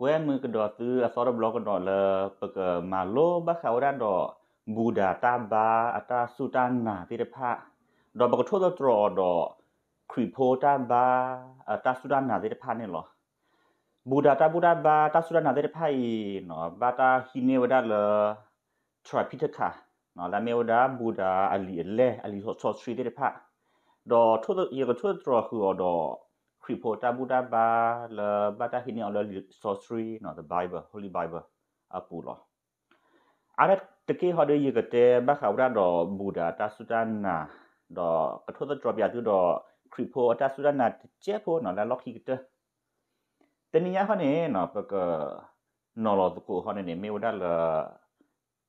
ကွဲမှုကတော့သူအစောရဘလော့ကတော့လပကမာလိုဘခါဝရတော့ဘူဒာတာဘာအတာစုတန်နာတိရဖာတော့ဘကထိုးတော့တော်တော့ခရီဖိုတာဘာအတာစုတန်နာတိရဖာနေလောဘူဒာတာဘူဒာဘာတာစုတန်နာတိရဖာဤနော်ဘာတာဟီနေဝဒါလထရပီတကာနော်လာမေဝဒါဘူဒာအလီအလဲအလီဟောဆော့ထရီတိရဖာတော့ထိုးတော့ရကထိုးတော့ဟူတော့ kripota buddha ba le bata hini ala sorcery no the bible holy bible apulo ara teke hode yigate ba khawra do buddha ta sudana do kathoda drop ya tu do kripota sudana che pho no la lokhi kite teniya hane no pa ka no lo ko hane ne me wada la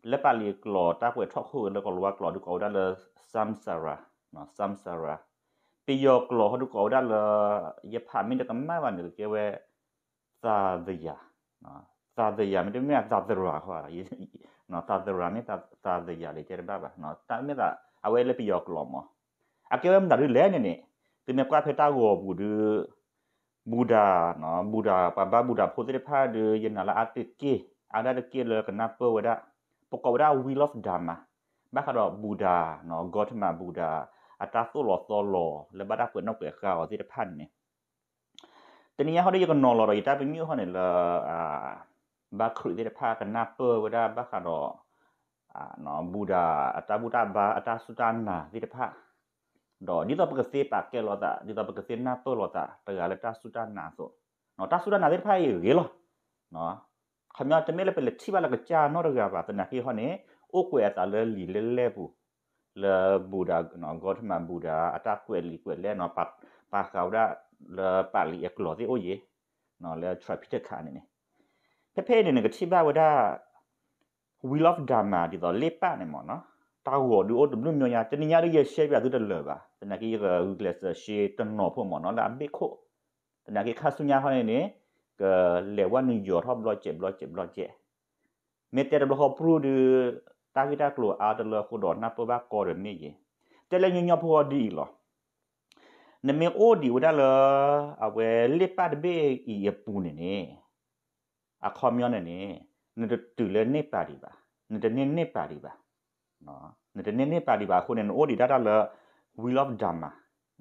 le pali klo ta pwe thok hu le ko lwa klo du ko da le samsara no samsara ปียอกลอฮดุกอดาละยะพามิดกัมมาวันเดเกเวซาเดียนะซาเดียมิดเมียซาเดราฮวาနော်သာသရာနဲ့သာသာသရာလေးတဲ့ဘာပါနော်တာမဲ့တာအဝဲလေးပြောကလောမအကေဝမ်ဒါရီလဲနေနေဒီမဲ့ကွာဖက်တာကိုဘူးဒူဘူဒာနော်ဘူဒာပဘာဘူဒာဖိုတဲ့ဖာဒယနာလာအတိကေအဒါတကေလကနာပဝဒပကောဒါဝီလော့ဖ်ဒါမာဘာခါတော့ဘူဒာနော်ဂေါတမာဘူဒာอัตราสู้หลอดซอหลอและบ้าดักเปิดนอกเปิดข่าวที่พันเนี่ยแต่นี้เขาได้ยังนอนรอเราอีกได้เป็นมิวเขาเนี่ยละอ่าบ้าครุที่ได้พากันหน้าเปิดว่าได้บ้าขาดออ่าเนาะบูดาอัตราบูดาบาอัตราสุดานนาที่ได้พาดอนี่ตัวปกติปากแกลอตานี่ตัวปกติหน้าเปิดลอตาเตือนและตาสุดานนาสุเนาะตาสุดานนาที่ได้พาอยู่เยอะหรอเนาะခမရတမဲလည်းပဲလက်ချိပါလကကြာနော်ရကပါတနာဟိဟောနေအိုကွေအတလည်းလီလဲလဲဘူး le buddha no got ma buddha ata kwe li kwe le no pa pa ka da le pa li e klo ti o ye no le tra pi te ka ne ne te pe ne ne ga ti ba wa da we love dharma ဒီတော့လေပါနေမော်နော်တာဝော်ဒီအိုဒဘလူးမြော်ညာတနင်္လာရဲ့ share ပြသူတလပါတနကီက Google share တနော်ဖို့မော်နော်လာဘိခိုတနကီခါဆုညာဟောနေနေကလေဝနူယောထောဘလော့ဂျက်ဘလော့ဂျက်ဘလော့ဂျက်မေတ္တာဘလော့ပရူဒီ ta ki ta klo a de lo ko do na po ba ko de ni ye te le nyo nyo po di lo ne me o di wa lo a we le pa de be i ye pu ne ne a kho myo ne ne ne de tu le ne pa di ba ne de ne ne pa di ba no ne de ne ne pa di ba ko ne o di da da lo we love dharma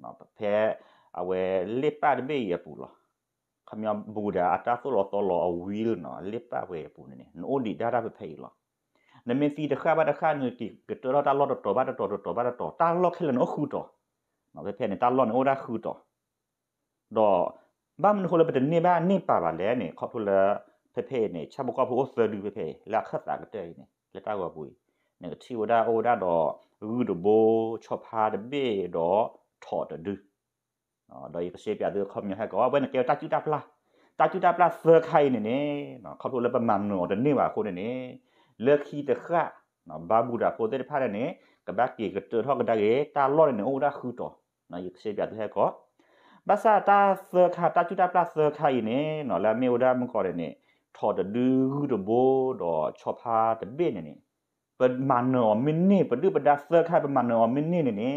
no pe a we le pa de be i ye pu lo ခမဘူဒာအတာဆိုလောတော်လောအဝီလနော်လေပါဝဲပူနေနိုဒီဒါဒါပဲဖေးလောနမင်းစီတခါပါတခါနေတိကတော်တာလော့တော်ဘာတော်တော်ဘာတော်တာလော့ခဲလနခုတော်နော်ပဲဖဲနေတာလော့နေအိုဒါခုတော်တော့ဘာမနခလပတနေဘာနေပါပါလဲနေခေါပလဖဲဖဲနေချဘကဖို့ဆဒူဖဲဖဲလာခတ်တာကတဲ့နေလက်တာကပူနေကချီဝဒါအိုဒါတော့ရူဒဘိုချောပါဒဘေတော့ထော်တဒူနော်တော့ရစေပြတဲ့ခေါမြဟကောဘယ်နဲ့ကဲတာချူတာပလားတာချူတာပလားဆခိုင်းနေနေနော်ခေါပလပမန်နော်တနေပါခိုးနေနေလေခီတခါနော်ဘာဘူးရာပိုတဲ့ဖာရနေကဘက်ကေကတောထောက်ဒါရေတာလော်နေအိုဒါခူတော့နော်ယက်ဆေပြတဲ့ဟဲကောဘာသာတာသခါတာချူတာပလတ်သခါယင်းနေနော်လာမေအိုဒါမကော်ရနေထော်တဒူးတဘောတော့ချောဖာတပိနေနေပမနောမင်းနေပဒုပဒါသခါပမနောမင်းနေနေနေ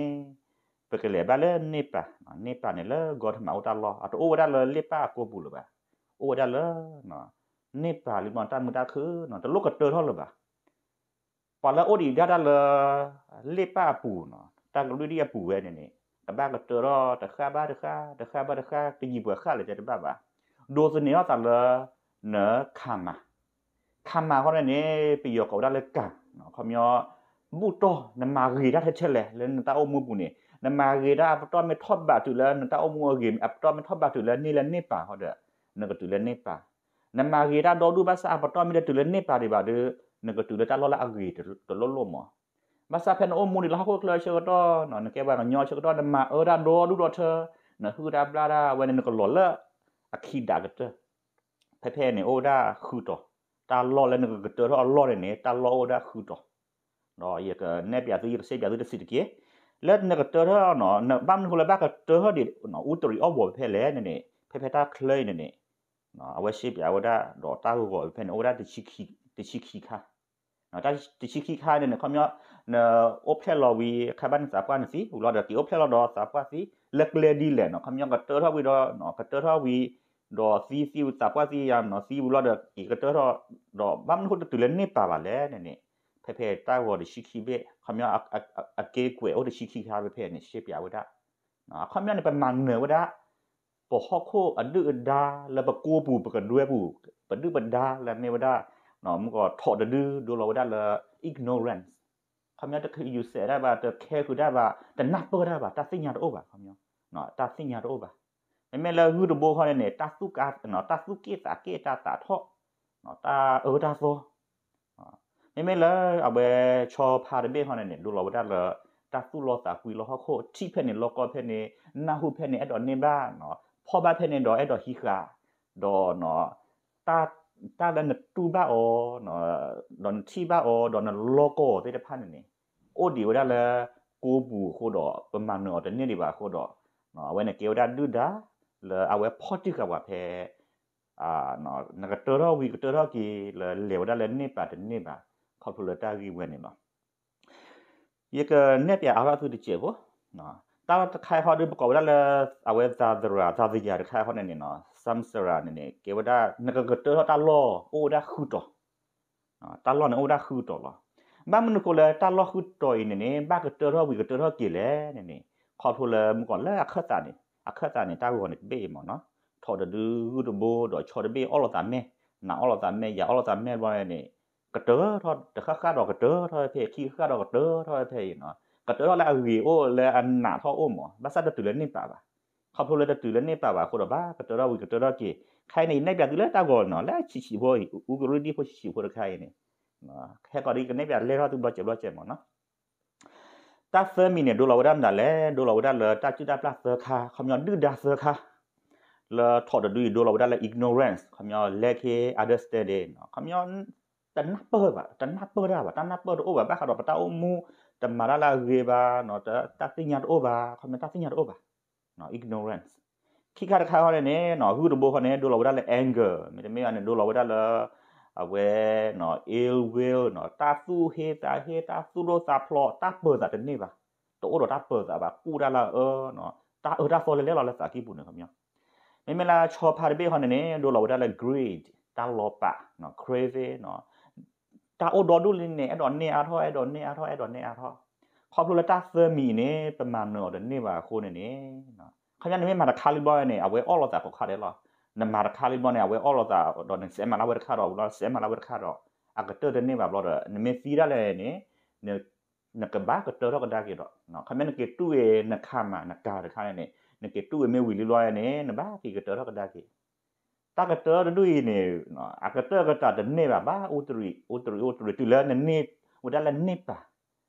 ပကလေဘာလဲနေပါနေပါနေလဂေါ်ထမအူတာလောအတူဝဒါလလေပါကိုဘူးလပါဝဒါလနော်နေပါလိမန်တမတာခေနော်တလုကတော်ထော်လပါပါလာအိုဒီဒါဒါလလေပါပူနော်တကလူဒီအပူပဲနေနေတပတ်ကတော်တော့တခါပါတခါတခါပါတခါတကြီးပွားခါလေတပတ်ပါဒိုစနေရတာလနော်ခါမခါမဟောနေပြယောကောဒါလေကနော်ခမျောဘူတော့နမာဂီဒါထက်ချက်လေလဲနတာအုံမှုပူနေနမာဂီဒါပတော်မထော့ပါတူလဲနတာအုံမှုအဂိမ်အပတော်မထော့ပါတူလဲနေလဲနေပါဟောတဲ့နကတူလဲနေပါနမဂေရာဒေါ်ဒူဘာစာပတော်မီတူလနေပါရီဘာဒနကတူလတလောလာအဂေတလောလောမဘာစာဖန်အုံမူနီလာခိုကလရှေတော့နော်နကေဘာညောရှေတော့နမအရာဒေါ်ဒူတော့ထနဟူရာဘလာရာဝဲနကလောလာအခိဒါကတဖဖဲနေအိုဒါခူတော့တာလောလဲနကတတော့လောနေတာလောအိုဒါခူတော့နော်ရကနေပြသူရစေပြသူတစီတကေလက်နကတတော့နော်ဘမ်နခုလဘကတဟဒီနော်ဥတရီအောဘောဖဲလဲနေနေဖဖဲတာခလဲနေနေနော်အဝရှိပြဝဒတော့တာကိုဘောဖန်ဝဒတချိခိတချိခိခာနော်တချိခိခာနဲ့ခမယောနော်အိုဖက်လော်ဝီခဘန်စာပန်စီဟူလော်ဒတိအိုဖက်လော်တော့စာပစီလက်လေဒီလဲနော်ခမယောကတော်တော်ဝီတော့နော်ကတော်တော်ဝီတော့စီစီစာပစီယမ်နော်စီဘူလော်ဒတိကတော်တော်တော့ဘမ်နုတ်တူလဲနေပါပါလဲနဲ့နဲ့ဖဖဲတာဝော်တရှိခိပဲခမယောအကေကွယ်အိုတရှိခိခာပဲဖဲနဲ့ရှေ့ပြဝဒနော်ခမယောနဲ့ပမန်နေဝဒါปหอกโคอันดื้อดา แล้วปะกัวปูปะกันด้วยปูปะดื้อปะดาแล้วเนวดาเนาะมันก็ถอดดื้อดูเราได้ละ ignorance คำนี้จะคืออยู่เสียได้บ่าจะแค่คือได้บ่าแต่นับเปิดได้บ่าตัดสินยาโอบ่าคำนี้เนาะตัดสินยาโอบ่าไม่แม้เราฮือดโบเขาเนี่ยตัดสุกาเนาะตัดสุเกตาเกตาตาทอเนาะตาเออตาโซไม่แม้เราเอาไปชอพาเดเบ้เขาเนี่ยดูเราได้ละตัดสุลอตาคุยลอฮอโคที่เพนเนี่ยลอกอเพนเนี่ยนาฮูเพนเนี่ยอดอนเนบ้าเนาะพ่อบ้านเพนเนดอเอดอฮิคาดอเนาะตาตาดันตูบ้าออเนาะดอนที่บ้าออดอนโลโก้เตะพันนี่โอ้ดีว่าได้ละกูบูโคดอประมาณเนาะแต่เนี่ยดีกว่าโคดอเนาะเว้นเกี่ยวด้านดื้อด้าလေအဝဲဖော့တိကဝဖဲအာနော်ငကတရဝီကတရကီလေလေဝဒလည်းနေပါတနေပါခေါပူလာတာကြီးဝင်နေမှာယေကနေပြအာရသူတကျေဘောနော်တာခိုင်ဟောဒီပကောဝလာအဝဲသာဒရာသာဒီရခိုင်ဟောနေနော်ဆမ်စရာနေနေကေဝဒါနကကတောတာလောအိုဒါခုတောတာလောနေအိုဒါခုတောလားဘာမနကိုလေတာလောခုတောနေနေဘာကတောရောဝီကတောရောကေလေနေနေခေါ်ထိုလေမကောလေအခတ်တာနေအခတ်တာနေတာဝောနေဘေးမောနော်ထော်တဒူဒဘိုတော့ချော်တဘေးအော်လတာမဲနာအော်လတာမဲရအော်လတာမဲဘာနေကတောထော်တခါကတော့ကတောထော်ဖေခီခါတော့ကတောထော်ဖေနော်ကတတော့လာအဝီအိုလဲအနာထောအုံးမဘာစတဲ့တူလည်းနေပါပါခပ်ဖို့လည်းတူလည်းနေပါပါခုတော့ပါကတတော့ဝီကတတော့ကေခိုင်းနေနေပြတူလည်းတောက်ကောနော်လဲချီချီဘောဥကရဒီဖို့ချီချီဖို့ခိုင်းနေနော်ခဲကရီကနေပြလဲတော့သူတော့ကြောက်ကြဲမနော်တာဖမီနေဒိုလာဝဒမ်ဒါလဲဒိုလာဝဒါလဲတာချူတာပလတ်ဆာခါခမညဒူဒါဆာခါလာထော်ဒူဒိုလာဝဒါလဲ ignorance ခမညလက်ခေ understanding ခမညတနပ်ပေါ်ပါတနပ်ပေါ်ရပါတနပ်ပေါ်တော့ဘာခါတော့ပတာအမူတမရလာရေပါနော်တတ်ညာတော့ပါခမတတ်ညာတော့ပါနော် ignorance ခိခါတခါဟောတယ်နဲနော်အခုတဘောဟောနေဒိုလာဝဒလဲ anger မြေတမေကနေဒိုလာဝဒလဲအဝဲနော် ill will နော်တာသူဟေတာဟေတာသူရောတာဖလောတာပေါ်တာတနေပါတော့တော့တာပေါ်တာပါကူရလာအော်နော်တာအော်တာဖော်လဲလဲလာစာကိပုန်ခမမြေမလာချောဖာဘေဟောနေဒိုလာဝဒလဲ greed တာလောပါနော် craving နော်ตาโอดอดูลินเนี่ยไอ้ดอนเนี่ยอาท้อไอ้ดอนเนี่ยอาท้อไอ้ดอนเนี่ยอาท้อขอบรู้ละตาเซอร์มีเนี่ยประมาณเนอะเดนเนี่ยว่าคนเนี่ยเนาะเขาจะไม่มาตะคาลิบอยเนี่ยเอาไว้อ้อเราแต่เขาขาดได้หรอนมาตะคาลิบอยเนี่ยเอาไว้อ้อเราแต่ดอนเสียมาลาเวอร์คาร์ดอกเราเสียมาลาเวอร์คาร์ดอกอากาศเตอร์เดนเนี่ยแบบเราเดนเมซีได้เลยเนี่ยเนี่ยนักบ้ากเตอร์เราก็ได้กี่ดอกเนาะเขาไม่นักเกตู้เอนักข้ามานักการนักข้าเนี่ยนักเกตู้เอไม่วิลลี่ลอยเนี่ยนักบ้ากี่เตอร์เราก็ได้กี่တာကတော်ဒူီနေနော်အကတော်ကတာဒနေပါဘာဥတရီဥတရီဥတရီတူလာနေနေဝဒလာနေပါ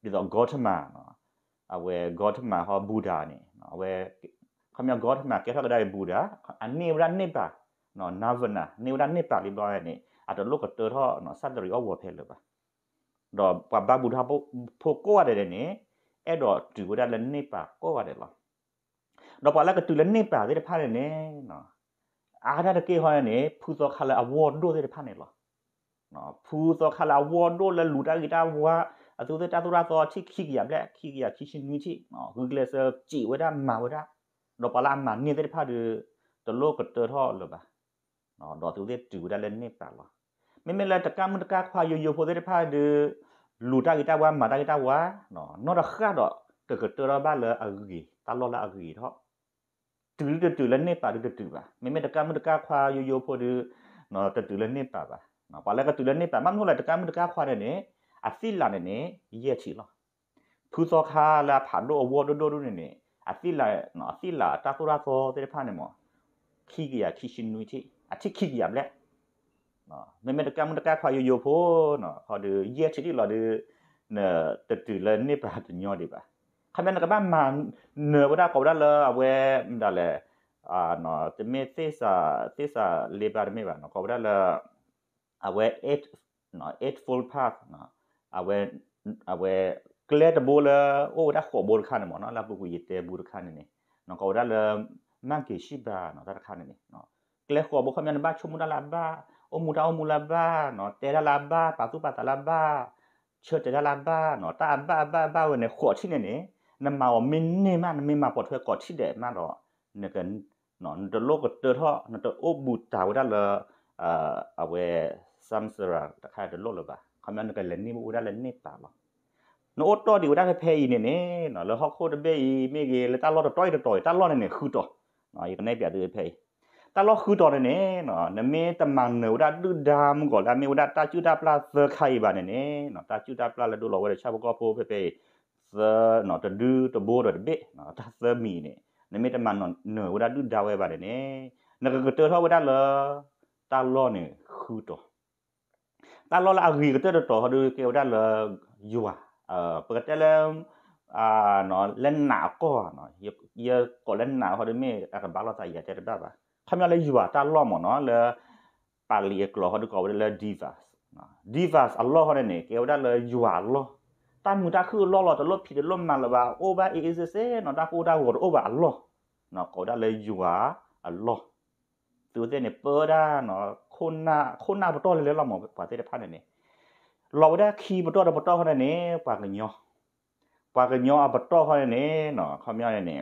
ဒီတော့ဂေါတမနော်အဝဲဂေါတမဟောဘူဒာနေနော်အဝဲခမဂေါတမကဲထောက်ကြတဲ့ဘူဒာအနေဝဒနေပါနော်နာဗနာနေဝဒနေပါလိဘောရနေအတော်လောကတော်ဟောနော်စတ်တရီအောဝဖဲလောပါတော့ဘာဘူဒာဖို့ကိုရတယ်နေအဲ့တော့တူဝဒလာနေပါကိုရတယ်လားတော့ပါလာကတူလာနေပါတဲ့ဖားနေနော်อาจจะเกี่ยวกับเนี่ยผู้สอขาละวอนด้วยได้พันเนี่ยหรอผู้สอขาละวอนด้วยแล้วหูุดได้กี่ด้าวว่าอาจจะจะตัวเราที่ขี้เกียจแหลขี้เกียจขี้ชิ้นี้ที่เนาะคือเลยจะจีไว้ได้มาไว้ได้เราปลาหมาเนี่ยได้พันเดือตัวโลกกับตัวท่อเลยปะเนาะรอตัวเล็กจีไว้ได้เล่นเนี่ยแปล่าไม่ไม่เลยวจะการมันจะการควายโยโย่พอได้พันเดือดหลดได้กี่ด้าวว่ามาได้กี่ด้าวว่าเนอะนอกจากข้าดอกเกิดเจอเราบ้านเลยอะไรตลอดเลยอะไรท่อတူတူတူလနဲ့ပါတူတူပါမိမိတကမတကခွာရိုးရိုးဖို့တူနော်တူတူလနဲ့ပါပါနော်ပါလကတူလနဲ့ပါမမဟုတ်လားတကမတကခွာတဲ့နဲ့အစီလာနဲ့နဲ့ရဲ့ချီလားဖူစောခါလာဖာဒိုအဝဒိုဒိုနဲ့နဲ့အစီလာနော်အစီလာတာတူရာဖောတဲ့ဖာနဲ့မောခီကီယာခီရှင်နွီတီအချစ်ခီကီယာဘလက်နော်မိမိတကမတကခွာရိုးရိုးဖို့နော်ဟောဒီရဲ့ချီတီလားဒီနော်တူတူလနဲ့ပါတူညောဒီပါခမန်ကဘာမန်เนอบ่ดาก็บ่ดาละอเวมดาละอ่าเนาะเตเมเตซาเตซาเลบาร์เมบาเนาะก็บ่ดาละอเว8เนาะ8 full path เนาะอเวอเวกเลดบูละโอ้ดาขอบูคันหมอเนาะลาบุกุยเตบูคันนี่เนาะก็บ่ดาละมันกิชิบาเนาะดาคันนี่เนาะกเลขอบ่คมานบาชุมุดาลาบาโอมูดาโอมูลาบาเนาะเตดาลาบาปาตุปาตาลาบาเชเตดาลาบาเนาะตาบาบาบาเวเนขอชิเนนี่นำมาว่ามินนี่มันมินมาปวดเธอกอดที่เด็มากหรอเนี่ยกันเนาะตัวโลกเตอท่อนั่นตัวโอ้บูตาวได้เลยเอ่อเอาไว้ซัมสระตะคายตัวโลกเลยปะคำนั้นกันเลนนี่บูได้เลนนี่ตาหรอနော်အတော်ဒီဝဒါဖဲဤနေနေနော်လဟခိုတဘေးမိကေလတလောတော်တော်တလောနေနေခူတော်နော်ဤကနေပြတဲ့ဖဲတလောခူတော်နေနေနော်နမေတမန်နေဝဒါဒုဒါမကောလာမေဝဒါတာချူတာပလတ်ခိုင်ပါနေနေနော်တာချူတာပလတ်လဒုလောဝရချဘကောဖိုဖဲဖဲသနော်တလူတဘိုးတော့တဘိနော်တသမီနေနမေတမန်နော်နော်ဝဒလူဒါဝဲပါတယ်နေနကကတတော်ဝဒလတာလောနေခူတော်တာလောလာရီကတတော်ဟဒကေဝဒလယူဝအပကတလမ်အာနော်လန်နာကောနော်ယယကောလန်နာဟဒမေအကဘာလာတာရတဲ့ဒါပါခမလဲယူဝတာလောမနော်လေပါလီကလောဟဒကောဝဒလဒီဗာနော်ဒီဗာအလောဟနဲ့နေကေဝဒလယူဝလောตามูตาคือลอลอตลบผิดลบมาละว่าโอบาเอเซเซนอตาโคดาโหโอบาอัลลอฮ์เนาะก็ได้เลยอยู่ว่าอัลลอฮ์ตัวเจเนี่ยเปิดได้เนาะคนหน้าคนหน้าบ่ต้อเลยเราหมอปาเตได้พันเนี่ยเราได้คีบ่ต้อบ่ต้อเขาเนี่ยปากกันยอปากกันยอบ่ต้อเขาเนี่ยเนาะเขาเนี่ยเนี่ย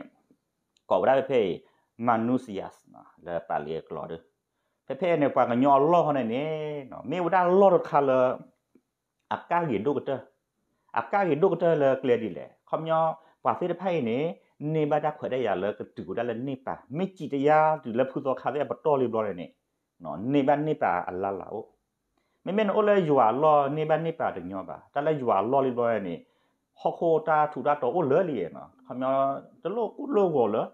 ก็ได้ไปเพยมานุษยัสนะแล้วปาเลียกลอดเพเพเนี่ยปากกันยออัลลอฮ์เขาเนี่ยเนาะมีบ่ได้ลอดคาละอากาศเย็นดูก็เด้อအကာရီဒုကတလကလေဒီလေခမယောပါစေတဖိုင်နေနေဘာတာခွဲတဲ့ရလကတူကတလနေပါမိကြည့်တရားဒီလက်ဖူတော်ခါတဲ့ပတော်လေးပြောတယ်နေနော်နေပါနေပါအလလာဟုတ်မင်းမင်းအိုလေယူအလောနေပါနေပါတညောပါတလည်းယူအလောလေးပြောတယ်နေဟခိုတာထူတာတော်အိုလေလီရနော်ခမယောတလို့ကုလို့ဘောလား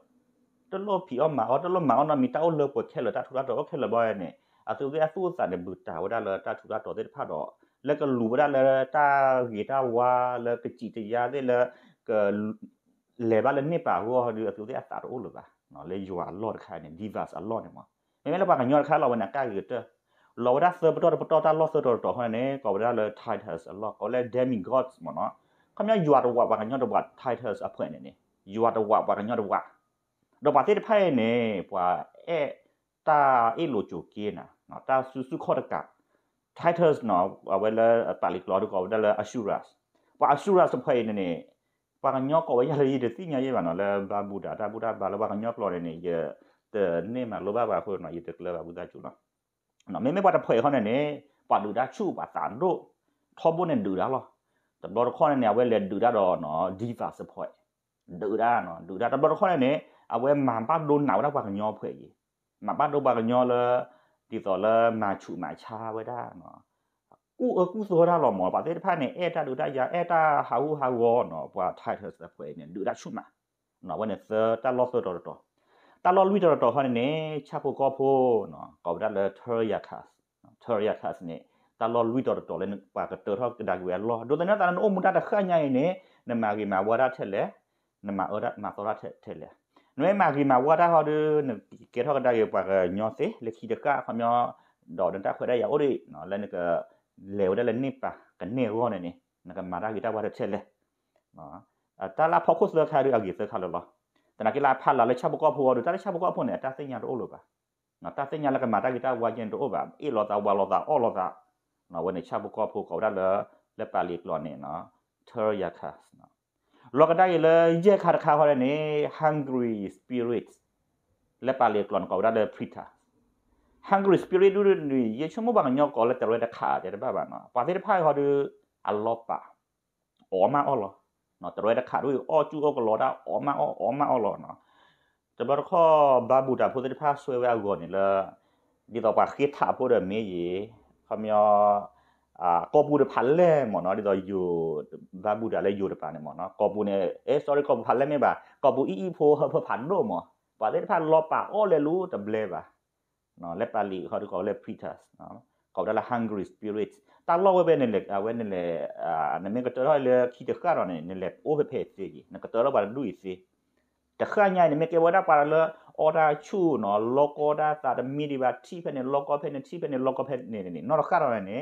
တလို့ဖီအောင်မအောင်တလို့မအောင်နမီတောက်လို့ပေါ်ခဲလို့တာထူတာတော်ခဲလို့ပြောတယ်နေအတူတူအဆူစာနေဘူတာဝဒါလတာထူတာတော်တဲ့ဖတ်တော့แล้วก็หลูด้านละตาเหตาวาแล้วก็จิตยาได้แล้วก็เลบ้านละนี่ป่าวว่าดูตัวได้อัตราโอหรือป่ะเนาะเลยอยู่อัลลอฮ์ค่ะเนี่ยดีวัสอัลลอฮ์เนี่ยมั้งไม่แม้เราปากกันยอดค่ะเราวันนักการเกิดเราได้เซอร์ปตอปตอตาลอเซอร์ตอตอคนนี้ก็ได้เลยไทเทสอัลลอฮ์ก็เลยเดมิงก็อดมั้งเนาะคำนี้อยู่อัตราปากกันยอดวัดไทเทสอัพเพื่อนเนี่ยอยู่อัตราปากกันยอดวัดเราปากที่ไพ่เนี่ยป่ะเอ๊ะตาเอโลจูเกียนะเนาะตาสุสุข้อตะกัก titles no wala tali klo ko da la assurance pa assurance phai ne ne pa ga nyok ko ya le de ti nya ye ba no la ba buddha ta buddha ba la ba ga nyok lo ne ye de ne ma lo ba ba ko no ye de klo ba buddha chu no no me me ba ta phai ho ne ne pa du da chu ba ta do tho bo ne du da lo ta bo ko ne ne we le du da do no diva se phai du da no du da ta bo ko ne ne a we ma ba do na wa ba ga nyok phai ye ma ba do ba ga nyok le ဒီတော်လာမာချူမာချာဝဒါနော်กูเออกูสวดาหลอมอปาเตตะพะเนี่ยเอตะดูตะยาเอตะหาวูหาวอเนาะว่าทายเธอสะเพเนี่ยดูดะชุมาเนาะว่าเนี่ยเซตะลอสตอตอตะลอลุยตอตอฮะเนี่ยชะโพกอโพเนาะกอบดะเลเทอร์ยาคัสเทอร์ยาคัสเนี่ยตะลอลุยตอตอเลยปากะเตอทอกะดะกูเอลอดูตะนะตะนะโอมุตะตะขะญาเนี่ยนะมากีมาวะดะแท้เลยนะมาออดะมาตอดะแท้เลยနွေမာဂီမာဝါတာဟောဒကေထောကတာရပါကညောစေလက်ခိတကခမျောဒေါ်ဒန်တာခွေရရအိုဒီနော်လည်းကလေဝဒလည်းနိပါကနေရောနေနေနကမာရာဂီတာဝါရချက်လေနော်အတလာဖောက်ကုစ်လခါရအဂီစခါလောတနကလာဖလာလည်းချဘကောဖောဒတာချဘကောဖောနေတသိညာတို့လို့ပါနော်တသိညာလကမာရာဂီတာဝါကျင်တို့ပါအေလောတာဝါလောတာအောလောတာနော်ဝနေချဘကောဖောကောဒါလည်းလက်ပါလီကလောနေနော် Terrayakas နော်လောကဒါလေယေခါခါခေါ်နေ hungry spirit လက်ပါလေကလွန်ကောဒါလေဖိတာ hungry spirit တို့နေယေချမဘာညောကောလက်တရတဲ့ခါတဲ့ဘာဘာနော်ပါတဲ့ဖိုင်ဟော်ဒူအလောပါအော်မအော်လောနော်တရတဲ့ခါတို့အော်ကျူအော်ကလောဒါအော်မအော်အော်မအော်လောနော်တဘခဘာဘူတာဖိုတဲ့ဖာဆွဲဝဲအော်ကောနေလားဒီတော့ပါခိထာဖို့ရမေးရေခမယောအာကော်ပူတဖာလဲမော်နော်ဒီတော့ယူဘာဘူးတာလဲယူတပါနေမော်နော်ကော်ပူနဲ့အဲ sorry ကော်ပူဖာလဲမေပါကော်ပူအီအီဖိုဟဖာနိုမော်ပါလဲဖာလောပါအော်လဲလူတဘလဲပါနော်လက်ပါလီဟောဒီကော်လဲ pretas နော်ကော်ဒါလာ hungry spirit တာလောဝဲပဲနေလက်အဝဲနေလေအာနမေကတော့လဲခီတခါရနေနေလက် over pay စီနကတော့ဘာလူစီတခါညာနေမေကဝဒါပါလဲ order ချူနော် lock order တာမီဒီဘာတီဖက်နေ lock off ဖက်နေတီဖက်နေ lock off ဖက်နေနေနော်ခါရနေ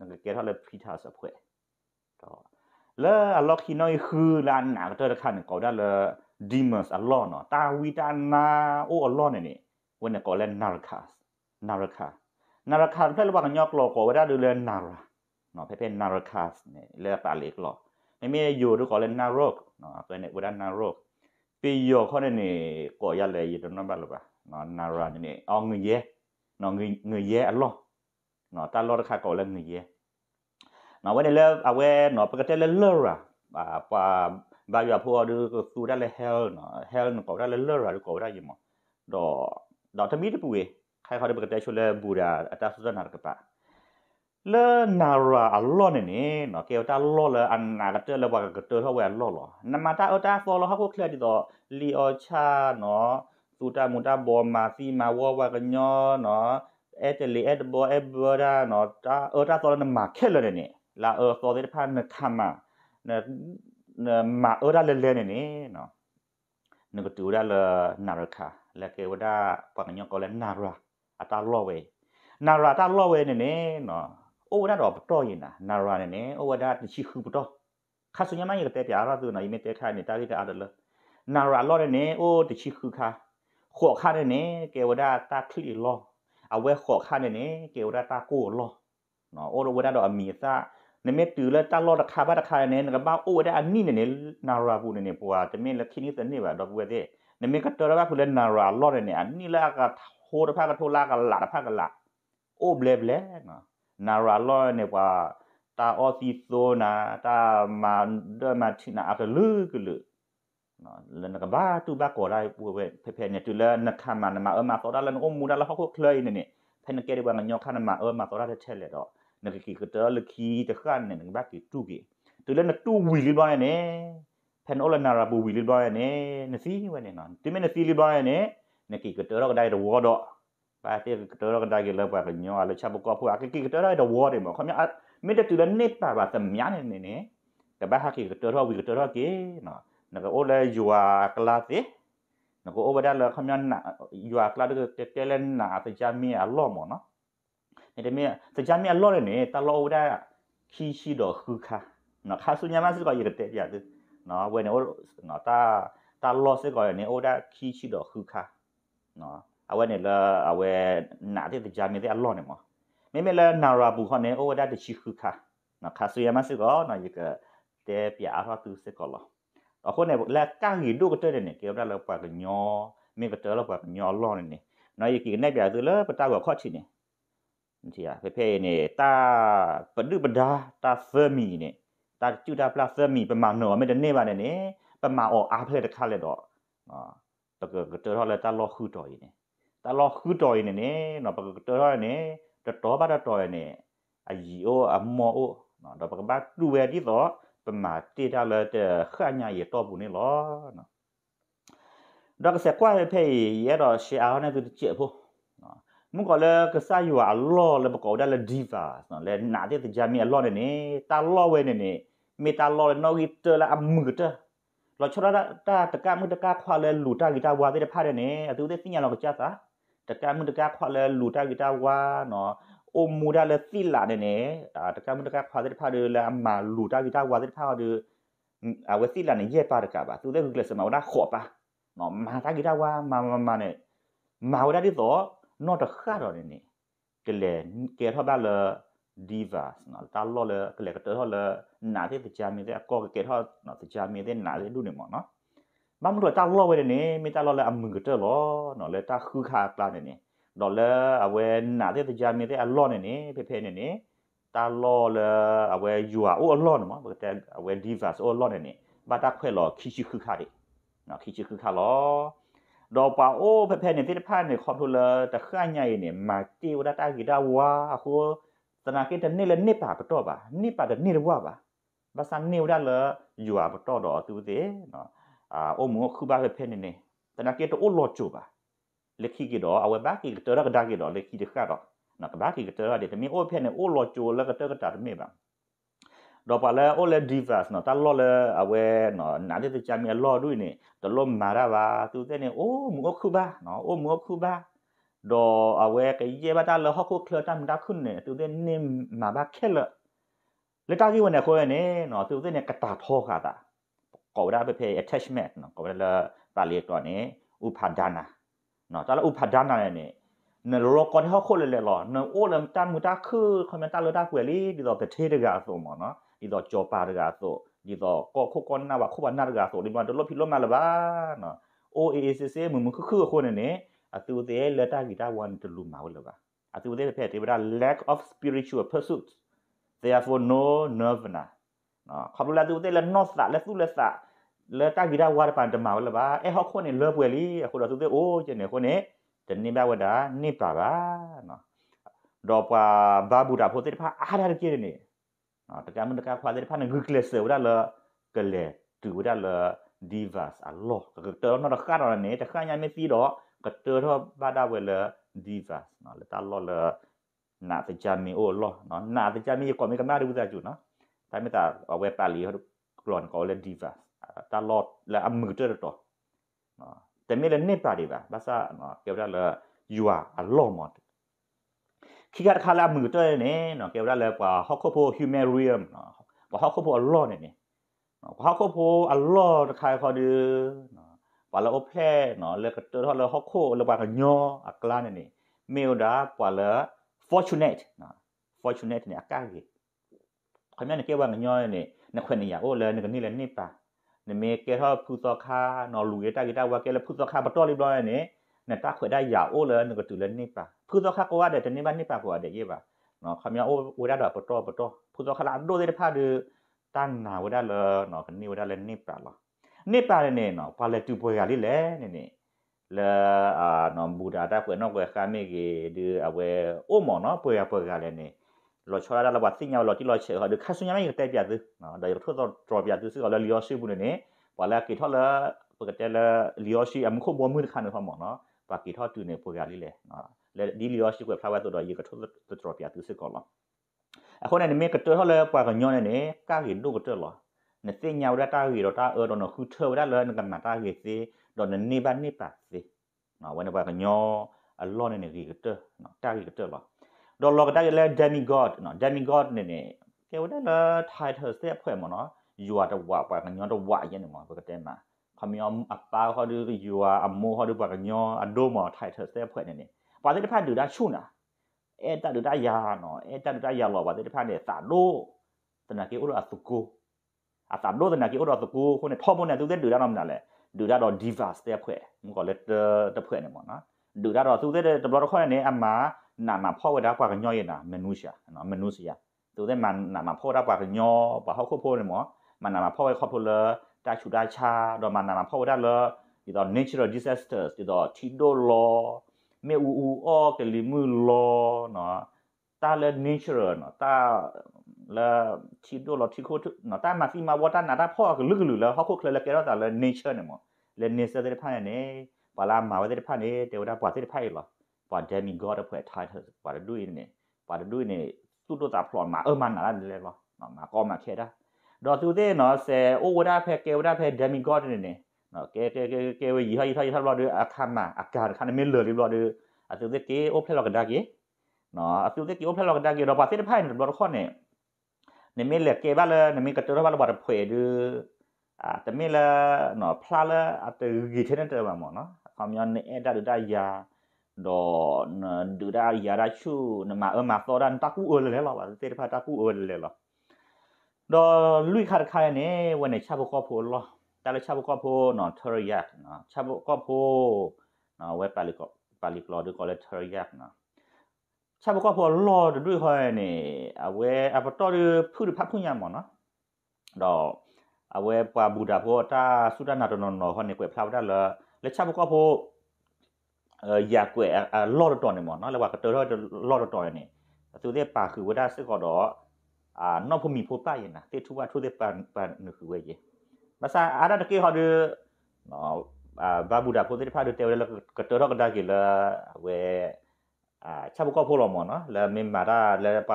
那个给他的 Peter 社会，哦，那阿拉去那去兰哪个这看搞到了 Demons 阿拉呢，大伟大那哦阿拉呢呢，我呢搞了 Narcas Narca Narca 这了把个鸟搞搞到了 Nara，喏，偏偏 Narcas 呢，了把雷搞，那边有的搞了 Narok，喏，所以呢，我讲 Narok，比有可能呢搞下来一种那把了吧，喏，Nara 呢，哦，我爷，喏，我我爷阿拉。နော်တာလော်တခါကောလငရေနော်ဝဲလေအဝဲနော်ပကတဲလေလော်ရာပါဘာရဖို့ဒူသူရလေဟဲလ်နော်ဟဲလ်ကောရလေလော်ရာကောရရေမတော့တော့တမီတပူရေခိုင်ခါတပကတဲချိုလေဘူရာအတာဆူဇနာကပါလေနာရာအလောနေနေနော်ကေတာလောလေအနာကတဲလေဘာကတဲဟောဝဲလောလောနမတာအတာဖော်လောဟောကိုခလက်တီတော့လီအောချာနော်သူတာမူတာဘောမာစီမာဝဝကညောနော်အဲ့တလေအဲ့ဘောအဲ့ဘောဒါနော်တာအော်တာတော်လည်းမခက်လည်းနေလာအော်တော်တဲ့ဖာနခမနမအော်ဒါလည်းလည်းနေနော်နကတူရလနာရခလကေဝဒပငညကလည်းနာရအတာလောဝေနာရတာလောဝေနေနေနော်အိုဝဒတော့တော့ရင်နာနာရနေနေအိုဝဒတရှိခုပတော့ခါစညမရတဲ့ပြာရသူနာယမတဲ့ခါနေတာရတဲ့အတလနာရလောနေအိုတရှိခုခါခေါ်ခါနေကေဝဒတာခလီလောเอาไว้ขอข้าเนี่ยเนี่ยเกี่ยวราตาโก้หรอเนาะโอ้เราได้ดอกอมีซะในเมตือแล้วตั้งรอราคาบ้าราคาเนี่ยนะบ้าโอ้ได้อันนี้เนี่ยนาราบูเนี่ยปัวจะเมนละที่นี่สันนี่ว่าดอกเวเดในเมก็ตัวละคุณเล่นนาราลอดเนี่ยอันนี้ละก็โหระพาก็โทลาก็หลาระพาก็หลาโอ้เบลเบลเนาะนาราลอดเนี่ยปัวตาออซีโซนะตามาเดินมาที่นาอัตลือกันเลยလနကဘာတူဘကောရိုင်ပွေဖဖနေတူလနခမနမအမတော်ရလနအမူရလဟခုခလိုင်းနေဖနကေရဘငညခနမအမတော်ရတဲ့ချက်လေတော့နကကီကတလခီတခန်နေငဘကီတူကီတူလနတူဝီလီဘာနေဖန်အောလနာရဘူဝီလီဘာနေနစီဝနေနော်တိမနစီလီဘာနေနကီကတရကဒိုင်ဝတော့ပါတေကတရကဒိုင်ကလဘကညောအလချဘကောဖူအကီကတရဒိုဝရမခမမင်းတူလနေပါပါသမညာနေနေတဘဟကီကတရဝီကတရကေနော်နကအိုလဲယူဝါကလာတိနကအိုဝဒါလခမန်နာယူဝါကလာတေတေလန်နာတချာမီအလောမောနော်နေတမီတချာမီအလောလေနေတာလောဝဒါခီရှိတော်ခူခါနော်ခါဆုညမစကရတဲ့ပြတယ်နော်ဝဲနေဟိုနော်တာတာလောစကောရနေအိုဒါခီရှိတော်ခူခါနော်အဝဲနေလာအဝဲနာတဲ့တချာမီတဲ့အလောနေမောမေမေလာနာရာဘူးခနဲ့အိုဝဒါတချီခူခါနော်ခါဆုညမစကောနော်ရကတဲ့ပြအားသူစကောလောအခုနေလာကန်ကြီးဒုကတဲ့နေကေဘလာလောက်ပါကညောမင်းကတဲ့လောက်ပါကညောလောနေနော်ယကိနေပြသူလပတာကခေါချီနေဒီဟာဖေဖေနေတာပဒုပဒါတာဖမီနေတာကျူတာပလတ်ဖမီပမာနော်မတဲ့နေပါနဲ့နေပမာအော်အားဖလက်တခါလက်တော့အာပကကတော်လက်တာလောခုတော်ရင်းနေတာလောခုတော်ရင်းနေနော်ပကကတော်ရနေတော်တော်ပါတော်ရနေအီအိုအမောအိုနော်တော့ပကဘာတူဝဲဒီတော့ပမာတိတာလတဲ့ခါညာရတော့ဘူးနေလောနော်ဒါကစကွာဖေးရတော့ရှီအာနဲ့တူချေဖို့နော်မုကလည်းကစားယူအလောလည်းပကောဒါလည်းဒီဗာနော်လည်းနာတဲ့ကြမီအလောနဲ့နေတာလောဝဲနေနေမေတာလောလည်းနော်ဂီတလာအမှုကတလောချရတာတကမှုတကခွာလဲလူတာဂီတာဝါသေးတဲ့ဖားတယ်နေအတူသေးသိညာတော့ကြတာတကမှုတကခွာလဲလူတာဂီတာဝါနော်โอมูดาเลติลาเนเนอ่าตะกะมุตะกะพาเดพาเดลามาลูตาวิตาวาเดพาเดအဝစီလာနေရပါတကပါသူတဲ့ဂလစမဝနာခေါ်ပါနော်မာတာဂီတာဝါမာမာမာနဲ့မာဝဒတိတော့ not တခါတော့နေနေကလေကေထဘလာ divas နော်တာလောလေကလေကတော်လေနာတဲ့ပကြမီတဲ့အကော ကေထနော်ပကြမီတဲ့နာတဲ့လူနေမော်နော်မမတို့တာလောဝဲနေမိတာလောလေအမငကတော်လောနော်လေတာခူခါပလာနေနေดอลเลอร์เอาไว้หนาเตตจามีเตอัลลอนเนี่ยนี่เพเพเนี่ยนี่ตาลอเลยเอาไว้ยัวโอ้อัลลอนมั้งแต่เอาไว้ดีฟัสโอ้อัลลอนเนี่ยนี่บัดตักเพื่อหล่อคิชิคือขาดิเนาะคิชิคือขาหล่อดอปาโอ้เพเพเนี่ยเตตพานเนี่ยคอมทูเลอร์แต่เครื่องใหญ่เนี่ยมาติวดาตากีดาวาหัวตนาเกตเนี่ยเลยเนี่ยป่าปะตัวป่ะเนี่ยป่าเดเนี่ยว่าป่ะဘာစံနေရလာယူအပ်တော့တော့သူသေးနော်အာအုံမခုပါပဲဖဲနေနေတနကေတော့အလောချိုပါ lekhi ki do awe ba ki tera ga da ki do lekhi de kha do na ka ba ki ga tera de te mi o phe ne o lo cho la ga tera ta me ba do pa le o le divas no ta lo le awe no na de te cha mi lo du ni to lo ma ra ba tu te ne o mu o khu ba no o mu o khu ba do awe ka ye ba ta lo ho ko klo ta mi da khun ne tu te ne ma ba khe le le ta ki wa ne ko ne no tu te ne ka ta tho ka ta ကော်ရာပဲ attachment နော်ကော်ရာပါလီတော့နေဥပါဒနာနော်จ้าละอุปดานะเนี่ยနလောလောကောထောခုလေလေလောနောအိုလမ်တမ်မူတာခုခမတာလောတာကွယ်လေဒီတော့တထေတကဆိုမောနော်ဒီတော့ကြောပါတကဆိုဒီတော့ကောခုကောနာဝခုဘာနာတကဆိုဒီမှာတလောဖိလောမလဘာနော်အိုအေအေဆေဆေမမခုခုခုနေနေအတူသေးလတာဂီတာဝန်တလူမာဝလောကအတူသေးဖက်ဒီဗရာ lack of spiritual pursuits therefore no nirvana နော်ခဘလူလာတူသေးလနော့သလက်သူလက်သလဲတာဂီရာဝါပန်တမဝလပါအဲဟောခွနဲ့လဲပွဲလီအခုတော့သူတဲ့အိုးကျနေခွနဲ့တနင်္လာဝတာနိပါပါနော်တော့ပါဘာဘူးတာဖို့တဲ့ဖာအားရကြည့်နေနော်တကမတကခွာတဲ့ဖာနဂုကလစဝဒါလကလေတူဒါလဒီဗတ်အလောကတော့နော်ခါရနေတခါညာမသိတော့ကတော်ဘာဒါဝဲလဒီဗတ်နော်လတလောလနာတကြမီအိုလောနော်နာတကြမီကောမီကမာရူဒါကျူနော်ဒါမြတာဝဲပါလီဟောကလွန်ကောလဒီဗတ်ตลอดและอันมือเจอตัวแต่ไม่เล่นเนปาดีบบภาษาเกี่ยวกับเรื่องยัวอัลลอฮ์หมดคิดกัดคาลามือเจอเนี่ยเนาะเกี่ยวกับเรื่องว่าฮอกโคโพฮิวแมเรียมเนาะว่าฮอกโคโพอัลลอฮ์เนี่ยว่าฮอกโคโพอัลลอฮ์ใครเขาดือเนาะว่าเราอเพ่เนาะเรือกเจอเราฮอกโคเราว่ากันย่ออักลานเนี่ยเมลดาว่าเรา fortunate เนาะ fortunate เนี่ยอากาศกี่คำนีเนี่ยเกี่ยวกับย่อเนี่ยนักเรียนเนีโอ้เลยนี่กนนี่เลยนี่ปะနမေကေဟဖူစောခာနော်လူရတာဂီတာဝါကဲလဖူစောခာဘတော်လေးဘလောနဲ့နတာခွေဒါယာအိုလဲနကတူလဲနိပါဖူစောခာကောရတဲ့တနေပါနိပါကောရတဲ့ရေးပါနော်ခမယောဝရတာဘတော်ဘတော်ဖူစောခာလာဒိုတဲ့ဖာဒတန်နာဝရလဲနော်ကနေဝရလဲနိပါလားနိပါလဲနဲ့နော်ပါလက်တူပွဲကလေးလဲနေနေလာအာနော်ဘူဒါတာခွေနော်ခွေခါမေကြီးဒီအဝဲအိုမော်နော်ပွဲရပွဲကလည်းနေလော်ချောလာလာဘာသိညာလော်တိလော်ချေဟာဒခါဆုညာမေတက်ပြတ်သူနော်ဒါရထောတော့ drop ပြတ်သူစကလာလီယောရှိဘူးနေဘာလာကေထောလာပကတက်လာလီယောရှိအမခုဘောမှုခါနေဖမောနော်ဘာကေထောတူနေပိုရလေးလေနော်လေဒီလီယောရှိကိုဖလာဝတ်တော့ရေကထောတော့ drop ပြတ်သူစကလာအခုနဲ့မေကတောဟောလာပွားကညောနေနေကာရီဒုကတောလောနေသိညာဝဒတာရီတော့တာအော်တော့ခုထောဝဒလောနကမတာရီစေတော့နေဘာနေပါစေနော်ဝနဘာကညောအလောနေနေရီကတောနော်တာရီကတောလောတော့လောကတက်လဲ demi god နော် demi god နေနေကဲဝတဲ့လာ title စက်ဖွဲ့မနော် you are the wa ပါကညောတော့ဝရနေမှာဘကတဲ့မှာခမယောအပါဟောဒီ you are အမောဟောဒီပါကညောအဒိုမော title စက်ဖွဲ့နေနေပါတဲ့တစ်ဖက်တူတာရှုနာအဲတတူတာရာနော်အဲတတူတာရာလောပါတဲ့တစ်ဖက်နေသာလို့တနကေဥရအစကိုအသာလို့တနကေဥရအစကိုခုနေထောမနေသူတဲ့တူတာနော်မနာလဲဒူရတော့ diva စတဲ့ဖွဲ့ငါကလည်းတဖွဲ့နေမောနော်ဒူရတော့သူတဲ့တဘတော်ခွဲနေအမှာ nama power da kwa ga nyo ye na manusha no manusia to de man nama power da kwa ga nyo ba ho kho po le mo man nama power kho po le da chu da cha do man nama power da le di do natural disasters di do ti do lo me u u o ke li mu lo no ta le natural no ta le ti do lo ti ko no ta ma fi ma wa ta na da po ke lu lu le ho kho kle le ke ro ta le nature ne mo le nature de pa ne ba la ma wa de pa ne te wa da pa de pa ye lo ပါဒမီဂေါ်အဖွဲ့ထားထားပါတို့နေပါတို့နေသူတို့တာဖလွန်မှာအမှန်နာလည်းလောနော်ငါကောမှာခဲတာတော့သူတဲ့နော်ဆယ်အိုဝဒဖဲကေဝဒဖဲဒမီဂေါ်နေနေနော်ကေကေကေကေဝရီဟာရီဟာရီဟာလောတို့အခါမှာအကာခါနမလေလောတို့အသူတဲ့ကေအိုဖဲလောကဒါကေနော်အသူတဲ့ကေအိုဖဲလောကဒါကေတော့ပါစစ်ဖိုင်တော့ခေါနေနမလေကေဘလာနမကတောဘလာဘာဖွေဒူအာတမီလာနော်ဖလာလာအတူဂီထနေတယ်မှာနော်အကောင်ညာနေအဒါဒူဒါယာดอนดูได้ยาราชูนมาเออมาตอดันตากูเออเลยหรอวะเตะพาตากูเออเลยหรอดอลุยคาร์คายเนี่ยวันไหนชาบก็โพลหรอแต่ละชาบก็โพเนาะเทอร์ยักเนาะชาบก็โพเนาะเวปาลิกปาลิกรอดูก็เลยเทอร์ยักเนาะชาบก็โพรอด้วยหอยเนี่ยเอาเวอาปตอดูพูดพับพูดยามเนาะดอเอาเวปาบูดาโพตาสุดานาตนนนหอยเนี่ยเกวพลาวได้เลยและชาบก็โพอยากเกวลอดตัวเนี่ยมอเนาะแล้วว่าก็ตัวลอดตัวเนี่ยตัวเนี่ยปาคือว่าได้สึกก็ดออ่านอกพมีพบป้าเยนะเตทุว่าทุเดปานปานนึคือเวเยภาษาอาดาตะเกฮอดเนาะอ่าบาบูดาโพเตพาดูเตวแล้วก็ตัวก็ได้กิละเวอ่าชาบก็พอลมอเนาะแล้วเมมาดาแล้วปา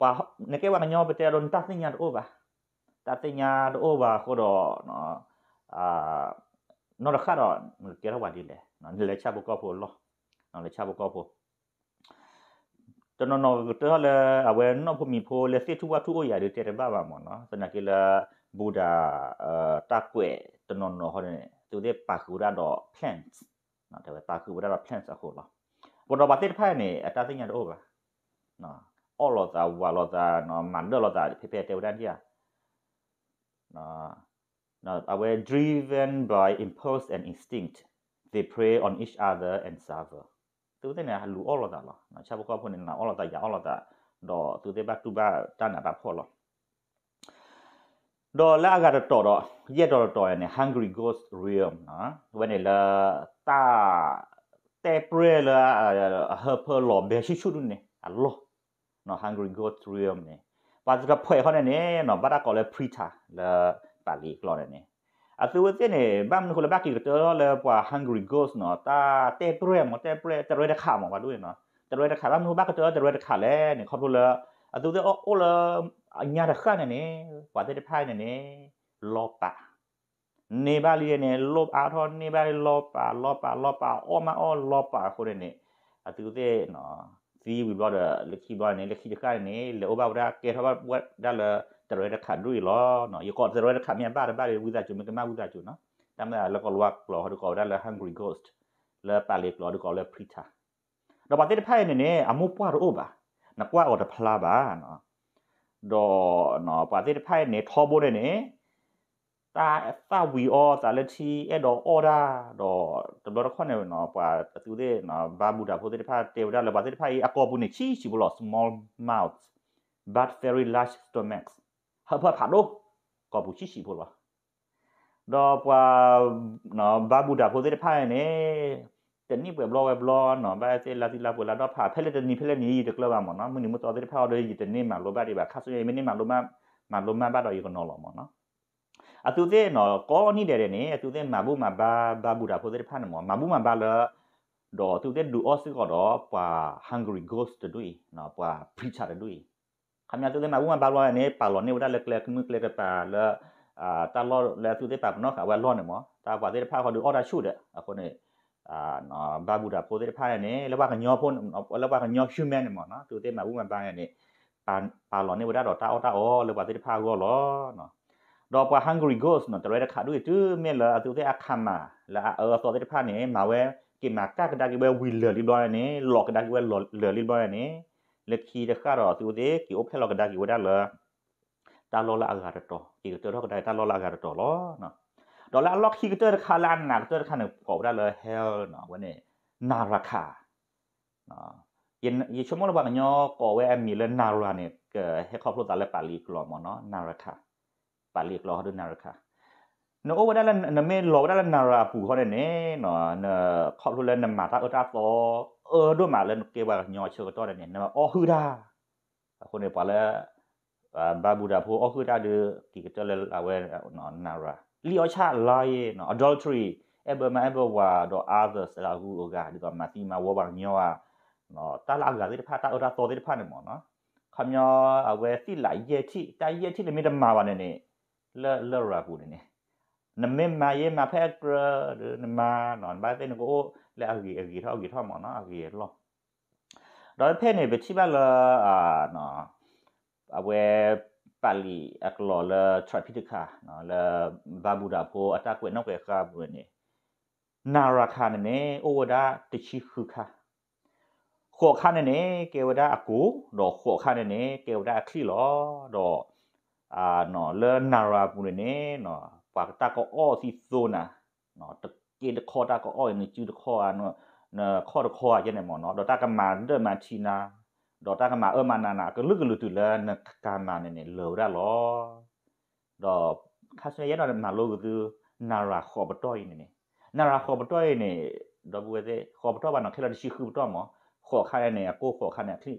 ปาเนเกว่าญอเปเตรอนตัสญาโอบาตัสญาโอบาโคดอเนาะอ่าနော်ရခါတော့တရဝဒီလေနော်လေချဘကောဖို့လောနော်လေချဘကောဖို့ကျွန်တော်တို့တော်လေအဝဲနော်ဖို့မီဖို့လေစစ်ထူဝထူအိုရတဲ့တရဘာဘာမော်နော်စနကေလာဘူဒာအာတက်ကွဲကျွန်တော်နော်ဟောနေသူတဲ့ပါခူရတော့ plants နော်တဲ့ပါခူရတော့ plants အခုလောဘောတော့ဘာတဲ့ဖိုင်နေအတသိညာတော့ဘာနော်အော်လောတာဝါလောတာနော်မန်ဒလောတာဖေဖေတေဝဒန်ကြီးอ่ะနော် Now, were driven by impulse and instinct. They prey on each other and suffer. ตัวเต้เนี่ยรู้อลอดราแต่หรอชาวบอานคนนี่งนะอ้อเราแต่อย่าอ้อเราแต่ดอตัวเต้บ้าตัวบ้าดานหนาบ้าพอหะอดอแล้วอากาศต่อดอเย็ดดอต่อเนี่ย hungry ghost realm นะวันนี้ละตาเตะเปรละเฮอรเพอร์หลอมเบชิชุดุนเนี่ยอัลโลนาะ hungry ghost realm เนี่ยปัจจุบันเพื่อนเขาเนี่ยเนาะบ้าก็เลยพริตาละตาลีกลอดเนี่ยอาตัวเส้นเนี่ยบ้านมันคนละบ้านกี่ตัวเลยกว่าฮังกรีโกสเนาะตาเตะเปรี้ยมเตะเปรี้ยแต่รวยตะขาหมอกมาด้วยเนาะแต่รวยตะขาบ้านมันคนบ้านก็เจอแต่รวยตะขาแล้วเนี่ยครอบครัวเลยอาตัวเส้นโอ้โอ้เลยอันยาตะข้าเนี่ยเนี่ยกว่าจะได้ไพ่เนี่ยเนี่ยลอปะနေပါလီရဲ့နဲ့လောပါထောနေပါလီလောပါလောပါလောပါအော်မအော်လောပါခိုတဲ့နဲ့အတူတဲ့နော် see we brought a lucky boy နဲ့ lucky တကနဲ့လောပါဒါကေထဘဝဒါလားตรวจขัดด้วยล้อเนาะอย่าก่อนตรวจขัดเมียนบ้าบ้าเลยวิจาจุมันก็มาวิจาจุเนาะตามนั้นแล้วก็ลวกหล่อดูก่อนได้แล้ว hungry ghost แล้วปลาเล็กหล่อดูก่อนแล้ว prita เราบอกได้ไพ่เนี่ยอามุปว่ารู้ป่ะนักว่าอดพลาบ้าเนาะดอเนาะปาเต้ไพ่เนี่ยทอโบเนี่ยตาตาวีออตาเลชีเอดอออดา ดอตบรคเนี่ยเนาะปาตูเดเนาะบาบูดาโพเต้ไพ่เตวดาแล้วปาเต้ไพ่อากอบุเนี่ยชีชิบุลอ small mouth but very large stomachs hợp thả đô có bù chi xì bộ lọ đó qua nó ba bù đạp vô dễ phải nè chân ni bẹp lo bẹp lo nó ba sẽ là thì là bộ là đó phải phải là chân ni phải là ni được lâu mà mà nó mình muốn tao dễ phải rồi gì chân ni mà lo ba đi bà khác suy mình mà lo ma mà lo ma ba rồi còn nó lọ mà nó à tu thế nó có ni để nè à tu thế mà bu mà ba ba bù đạp vô dễ phải nè mà bu mà ba là đó tu thế đủ ở sự có đó qua Hungary Ghost đuôi nó qua Preacher đuôi ခမရသူတဲ့မှာဝမ်ဘာလောနေပါလောနေဝဒလက်ကလက်ကမှုကလက်ကပါလာအာတာလောလဲသူတဲ့ပါပနော်ခါဝလောနေမောတာကွာတဲ့ဖာခေါ်သူအော်ဒါရှုတဲ့အခုနေအာနော်ဘာဘူးတာပိုတဲ့ဖာနေလောဘကညောဖို့လောဘကညော human နေမောနော်သူတဲ့မှာဝမ်ဘာရနေပါပါလောနေဝဒတော့တာအော်တာအော်လောဘတဲ့ဖာကောလောနော်တော့ပွာ hungry ghost နော်တရတဲ့ခါတို့တူမဲလာသူတဲ့အခါမှာလာအော်တော်တဲ့ဖာနေမှာဝဲကိမာကကဒါကိဝဲဝီလလီဘောရနေလောကဒါကိဝဲလောလလီဘောရနေเลคีเดข้ารอสิวเดกิอบแค่เรากระด้กิวได้เลยตาลอละอากาศต่อกิเตัวเรากระด้ตาลอละอากาศต่อล้อเนาะดอลลาร์ล็อกที่เตอรคาลันนักเตอวคาหนึ่งกอได้เลยเฮลเนาะวันนี้นาราคาเนาะยันยันชั่วโมงละบางยอกอเวมีเลนาราเนี่ยเกิดให้ครอบครัวตาเลปาลีกลอมเนาะ นาราคาปาลีกลอเด้วยนาราคา no over da la na me lo da la na ra pu ho ne no na kho lu la na ma ta ta to e do ma la ke ba nyo che to da ne na o hu da ko ne pa la ba bu da pu o hu da de ki ke le la we no na ra li o cha la ye no adultery ever ma ever wa do others la hu o ga di ko ma ti ma wo ba nyo a no ta la ga de pa ta o da to de pa ne mo no ခမရအဝဲတိလာရဲ့တိတိုင်ရဲ့တိလည်းမြေတမာပါနဲ့လေလရဘူးနဲ့နမင်မာယေမာဖက်ကရနမာနွန်ဘာတဲ့ကိုလဲအဂီအဂီထောက်ဂီထောက်မော်နော်အဂီလောတော့ဖဲနေပချိပါလာအာနော်အဝဲပါလီအကလောလာထရပီတကာနော်လာဘာဘူဒါပိုအတကွေနောက်ကဲခါဘူးနေနာရခာနေအိုဝဒါတချိခုခါခေါ်ခါနေကေဝဒါအကူတော့ခေါ်ခါနေကေဝဒါအခလီလောတော့အာနော်လာနာရာဘူးနေနော်ปากตาก็อ้อซีโซนะเนาะตะเกตะคอตาก็อ้อนี่จือตะคออ่ะเนาะเนาะคอตะคออ่ะเนี่ยหมอเนาะดอตากะมาเดมาทีนาดอตากะมาเออมานานาก็ลึกกะลุตุละนะกะมาเนี่ยเหลอละหรอดอคาเซยะดอมาโลกะคือ นาราขอบตอยเนี่ยนาราขอบตอยเนี่ยดอบัวเซขอบตอยบาเนาะเคลาชิคือตอหมอขอคาเนี่ยโกขอคาเนี่ยที่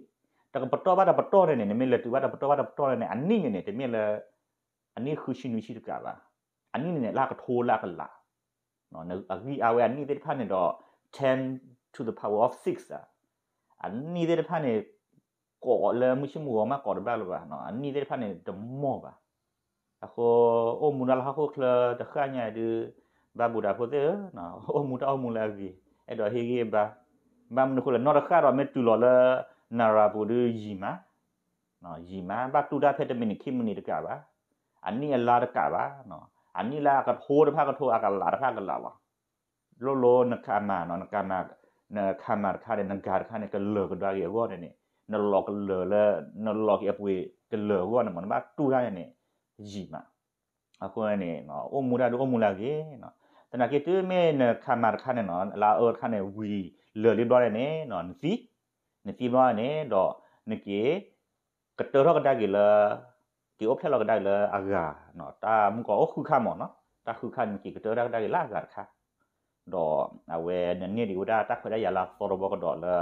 ตะกะปตอบ่าดะปตอเนี่ยเนี่ยเมลตุบ่าดะปตอบ่าดะปตอเนี่ยอันนี้เนี่ยเนี่ยเมลอันนี้คือชินุชิตกะบา ani ne la ka tho la ka la no na agi awe ani de pha ne do 10 to the power of 6 ah ani de pha ne ko le mu shi mu ma ko ba lo ba no ani de pha ne de mo ba ako o mu na la ko kla de kha nya de ba bu da ko de no o mu ta o mu la vi e do he ge ba ba mu ko le no da kha ro me tu lo le na ra bu de yi ma နော်ยีมาบักตูดาเพตมินิคิมนิตกะบาอันนี้อลาตกะบาเนาะอันนี้ละกระโทดภาคกระโทอาการหลาภาคกันหลาวะโลโลนักการมานนักการมานยขามาค้าเนี่ยนักการค้าเนี่ยก็เลิกกันได้เยอะว่าเนี่ยนลอกเลอแล้วนลอกเอปวยกันเลอว่าเนี่ยมันว่าตู้ได้เนี่ยจีมาะะออมมุดูี้เนาအခုအနေန่ต်အုံမူလာတိา့အု้าเนာကြီးနော်တနကေาေမဲနခမာเลဲ့နรာ်လ้အော်ခနဲ့ဝီလนี่းတော့နေနนာ်နစီနစီนေกเกေกระเနကေကกေได้กี่ละ ti op thelo dai le aga no ta mu ko khu kha mo no ta khu kha ni ki ko da dai la ga kha do awe ne ne di uda ta khada ya la for bo ko do le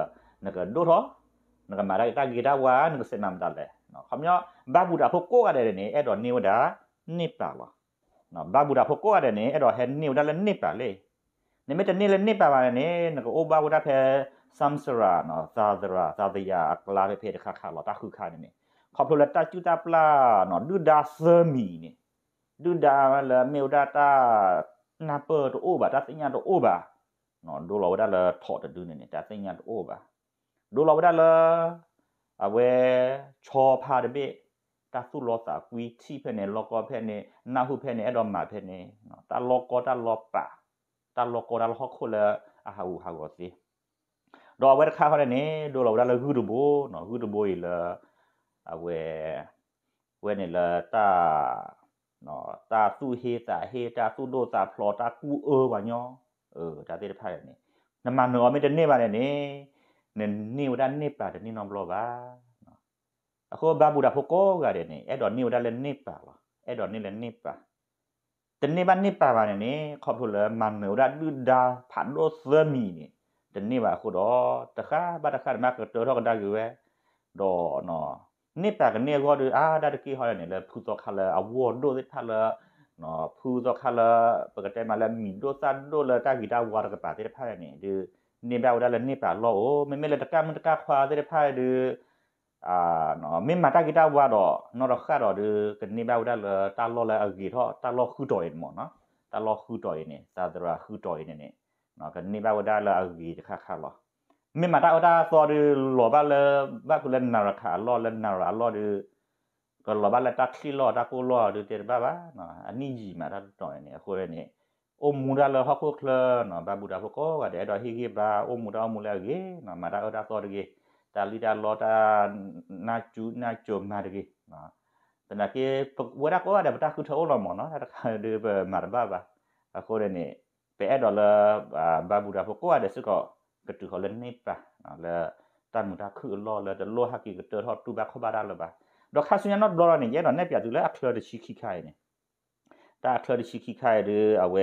na ga do tho na ga ma dai ta gi da wa ni ko se nam da le no kham yo ba bu da pho ko ga de ne ai do ni uda ni pa wa no ba bu da pho ko ga de ne ai do he ni uda le ni pa le ne me te ni le ni pa ba ne na ko o ba bu da phe samsara no sadara sadaya akla phe phe kha kha la ta khu kha ne พอพลตาจุตาปลาเนาะดูดาเซมีเนี่ยดูดาละเมลดาตานาเปอร์ตัวโอบาตาสัญญาตัวโอบาเนาะดูเราได้ละถอดดูเนี่ยตาสัญญาตัวโอบาดูเราได้ละအဝဲချောဖာတပိတသုလောတာကွီတိဖဲနဲ့လောကောဖဲနဲ့နာဟုဖဲနဲ့အဲ့တော့မာဖဲနဲ့နော်တလောကောတလောပါတလောကောတလောခုလအဟာဟုဟာဝစီတော့ဝဲခါခါနဲ့ဒိုလောဒါလဂူဒဘိုနော်ဂူဒဘိုလေအဝဲဝဲနေလာတာနော်တာသူเฮตาเฮตาตุโดตาพลอตากูเออวะญอเออตาเตะพะเนี่ยနမမောမေတနေပါနဲ့နေနေဝဒနေပါတဲ့နေနော်ဘလောပါအခုဘာဘူးတာဖို့ကောကတဲ့နေအဲ့တော့နေဝဒလည်းနေပါပါအဲ့တော့နေလည်းနေပါတနေပါနေပါပါနဲ့နေခေါဖို့လည်းမမေဝဒလူဒါဖန်လို့သမီနေတနေပါခုတော့တခါဘာတခါမကတော့တော့ကဒါယူပဲတော့နော်နေပကနေကောဒူအာဒါတကီဟောနေလေဖူဇောခါလာအဝေါ်ဒိုသစ်ဖါလာနော်ဖူဇောခါလာပကတဲမလာမီဒိုဆန်ဒိုလာတာဂီတာဝါရကပါတဲ့ဖါရနေဒီနေပါဝဒလာနေပါလောမေမေလတကမတကခွာတဲ့ဖါရဒီအာနော်မင်းမတာဂီတာဝါတော့နော်ရခါတော့ဒီကနေပါဝဒလာတာလောလာအဂီတော့တာလောခူတော်ရင်မောနော်တာလောခူတော်ရင်နေသာဒရာခူတော်ရင်နေနော်ကနေပါဝဒလာအဂီတခါခါလောမင်မတာတာစော်ဒီလောဘလဘကုလနာရခါလောလနာရလောဒီကလောဘလတာခီလောတာကိုလောဒီတေဘဘာနော်အနိကြီးမှာတော့နေအခုရနေโอมูดาลฮอกคลเนาะบาบูดาฮอกก็ได้ดอกฮิเกบาโอมูดาโอมูลาเกเนาะมาดาอดาซอดเกตาลีดาลอตานาจูนาจมนาเกเนาะตนาเกวดาก็ได้บตาคุโทลอมเนาะถ้าเดบมาบาบาอะโคเรเนเปอดอลบาบูดาฮอกก็ได้สึกก็กระตือเขาเล่นนี่ปะแล้วตันมุดาคือรอแล้วจะโลหะกีกระเตือทอดตูบักเข้าบ้านเลยปะดอกคาสุญญานอดรอเนี่ยเยอะหน่อยเนี่ยเปียดูแล้วอัคราดิชิคิไคเนี่ยตาอัคราดิชิคิไคหรือเอาเว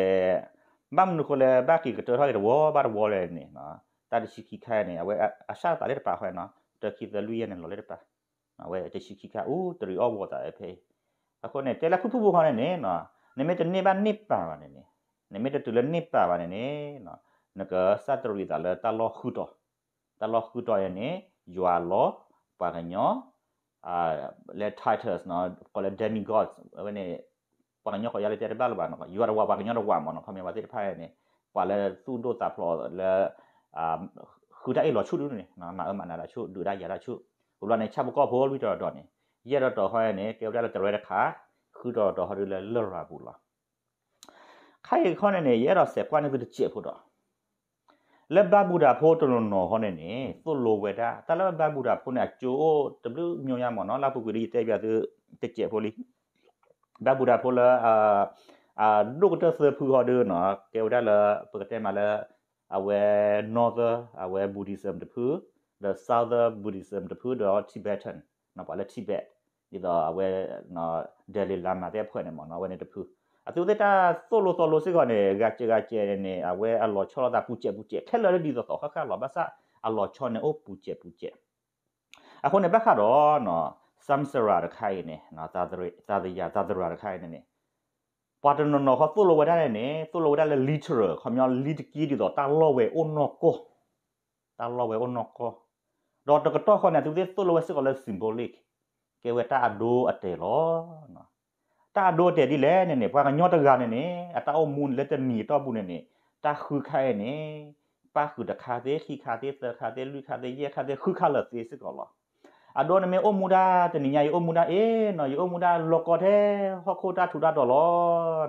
บัมนุคนเลยบ้ากีกระเตือทอดเดวอบ้านวอเลยเนี่ยเนาะตาดิชิคิไคเนี่ยเอาเวอาชาตาเล็ดปะเขาเนาะเตอคิดลุยเนี่ยเราเล็ดปะเอาเวดิชิคิไคอู้ตรีออวอตาเอเพအခုနဲ့တယ်လာခုဖူဖူခေါ်နေနော်နမေတနေပါနိပါပါနေနေနမေတတူလနိပါပါနေနေနော်နကစတရီတလတလခုတတလခုတယနေယွာလောပါကညောအာလက် titles နော်ကိုလက် demi gods ဝနေပါကညောကိုရလက်တဲ့ဘလဘာနော်ယွာဝပါကညောဝါမနော်ခမေမတိဖိုင်နေပါလက်သူတို့တာဖလောလက်အာခုတိုင်လောချုဒုနေနော်မအမနာလာချုဒူဒါရလာချုဟိုလောနေချဘကောဘောလူတော်တော်နေရတော့တော်ဟောရနေကေဝဒါတရဲတခါခုတော်တော်ဟောရလလရာဘူးလားခိုင်ခေါနေနေရတော့ဆက်ကွာနေသူချစ်ဖို့တော့လက်ဘကူတာဖိုးတလုံးနော်ဟောနေနေသူ့လိုဝဲတာတလက်ဘကူတာဖိုးနဲ့ကျိုး W ညွန်ရမော်နော်လောက်ပူကလေးတဲ့ပြသူတက်ကျက်ဖိုးလေးဘကူတာဖိုးလာအာအာဒုကတဆဖူဟောဒနော်ကေဝဒါလာပကတဲမလာအဝဲ Northern အဝဲ Buddhism တဖူ the Southern Buddhism တဖူတော့ Tibetan နော်ပါလဲ Tibet ဒီတော့အဝဲနော် Delhi Lama တဲ့ဖွဲ့နေမော်နော်ဝဲနေတဖူ atudeta solo solo si gone gache gache ne awe allo cholo da puche puche kello di do to khaka lo basa allo chone o puche puche akone ba kharo no samsara da khai ne na ta dre ta da ya ta dra da khai ne pattern no ho solo wa da ne solo wa da le literal khom yo lead ki di do ta lo we o no ko ta lo we o no ko do to ko to khone atudeta solo wa si gone symbolic ke we ta do ate lo no ตาโดเตดิแลเนี่ยๆปากญอตกาเนี่ยๆอะตาอมูนเลตมีตอบุเนี่ยๆตาคือคายเนี่ยปาคือตะคาเตคีคาเตเตคาเตลุคาเตเยคาเตคือคาละเตสิกอลออะโดนเมโอมูดาตะนิญาโอมูดาเอเนาะโอมูดาลอกอเทฮอโคตาทุดาดอลอ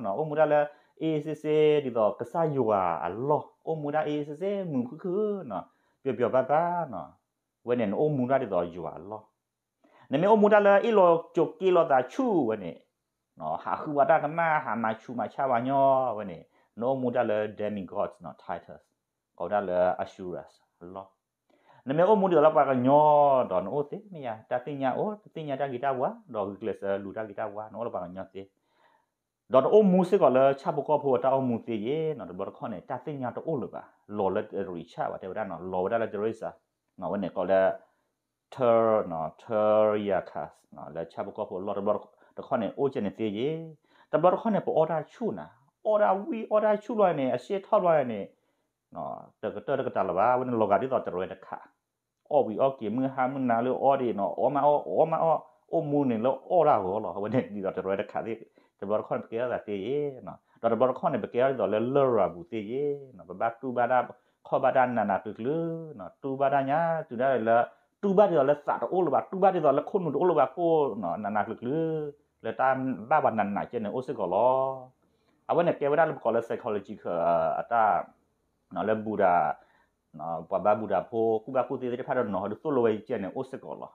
เนาะโอมูดาละเอซิเซดิดอกะซายูอาอะลอโอมูดาเอซิเซมึงคือคือเนาะเปียวๆบาบาเนาะเวเนโอมูดาดิดอยูอาลอนเมโอมูดาละอีลอจกกีลอตาชูเวเนနော်ဟာခုဝတာကမဟာမချူမချပါညောဝနေ no muda le demi gods not titus ကောဒါလေ assurance လောနမေအမှုဒီလာပါကညောတော့နိုသိမရတတိညာအိုတတိညာတဂီတာဝါဒေါ်ဂီကလစ်လူတာဂီတာဝါနော်လပါကညောသိဒေါ်အိုမူစစ်ကလည်းချဘကောဖို့တာအမှုသိရေနော်ဘရခွန်နဲ့တတိညာတော့အိုလပါလော်လက်ရီချပါတဲ့ဗဒနော်လော်ဝဒလက်ရီစာနော်ဝနေကလည်း ter နော် ter yakas နော်လက်ချဘကောဖို့လော်ဘရတခေါနဲ့အိုးချင်နေသေးရေတဘတခေါနဲ့ပေါ် order ချူနာ order we order ချူလွိုင်းနေအရှေ့ထောက်လွိုင်းနေနော်တကတကတလဘာဝင်လောကတိတော့တရွေတခါအော်ဝီအော်ကေမဟာမနာလို့ order နော်အော်မအော်အော်မအော်အမူနေလို့ order ဟောလို့ဝင်ဒီတော့တရွေတခါသေးတဘတခေါနဲ့ပကေရတာသေးရေနော်တော့တဘတခေါနဲ့ပကေရတော့လဲလော်ရာဘူးသေးရေနော်ဘဘတူဘာဒါခေါ်ဘာဒါနာနာတုကလူနော်တူဘာဒါညာတူဒါလဲတူဘာဒါလဲစာတော့အိုးလို့ပါတူဘာဒါလဲခုန်လို့အိုးလို့ပါကိုနော်နာနာကလူ le tam ba ban nan na chen o se ko lo awan ke wa lo ko le psychology ko ata no le buddha no pa ba buddha pho ku ba ku te te pha no ho so lo wei chen o se ko lo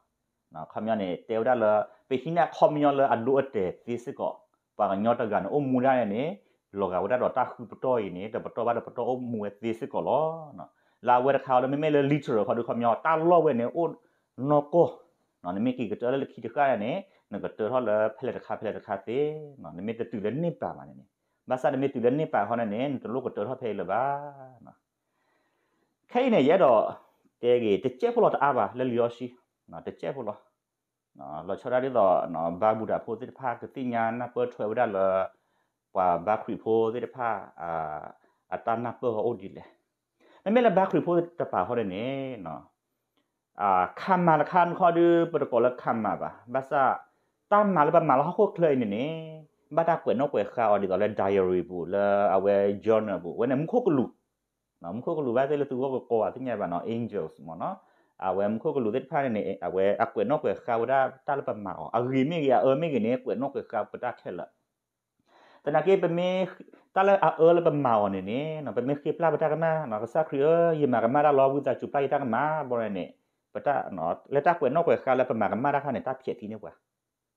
no kham ya ne te wa le pe hin na khom yo le adu ate ti se ko pa ga nyot ga no o mu da ne lo ga wa da ta khu pto yi ne ta pto ba da pto o mu ti se ko lo no la wa da kha le me me le literal ko du kham yo ta lo we ne o no ko no ne me ki ga ta le ki ta ka ne နကတဟလဖလက်ခါဖလက်ခါသေးနော်နမေတတူလည်းနိပါမနဲ့ဘာသာနမေတူလည်းနိပါဟောနဲ့တလို့ကတဟဖဲလပါနော်ခိုင်းနေရတော့တဲကြီးတကျက်ဖလို့တအားပါလလျောရှိနော်တကျက်ဖလို့နော်လောချရာရီတော့နော်ဘာဘူးတာဖိုသစ်ဖာကတိညာနာပေါ်ထွေဝဒါလပါဘာခရီဖိုသစ်ဖာအာအတနာပေါ်ဟောဒီလေနမေလဘာခရီဖိုတပါဟောနဲ့နော်အာခမ္မာခန်ခေါ်ဒီပရိုတိုကောလခမ္မာပါဘာသာตามมาแล้วแบบมาแล้วเขาโคตรเคยเนี่ยนี่บ้าตาเปิดนอกเปิดข่าวดีก็เลยไดอารี่บุแล้วเอาไว้ journal บุวันนั้นมึงโคตรลุနော်မခုတ်ကလူပဲတဲ့လူကကောအတင်ရပါနော် angels မနော်အဝဲမခုတ်ကလူတဲ့ဖာနေအဝဲအကွယ်နော်ကွယ်ခါဝဒတာလပမာအဂီမီရအမီကနေကွယ်နော်ကွယ်ခါပတာခဲလတနကေပမေတာလအလပမာနေနေနော်ပမေခေပလာပတာကမနော်စခရီယမကမရာလောဝဒချူပိုင်တာကမဘောရနေပတာနော်လက်တာကွယ်နော်ကွယ်ခါလပမာကမရာခနဲ့တာဖြစ်တီနေကွာ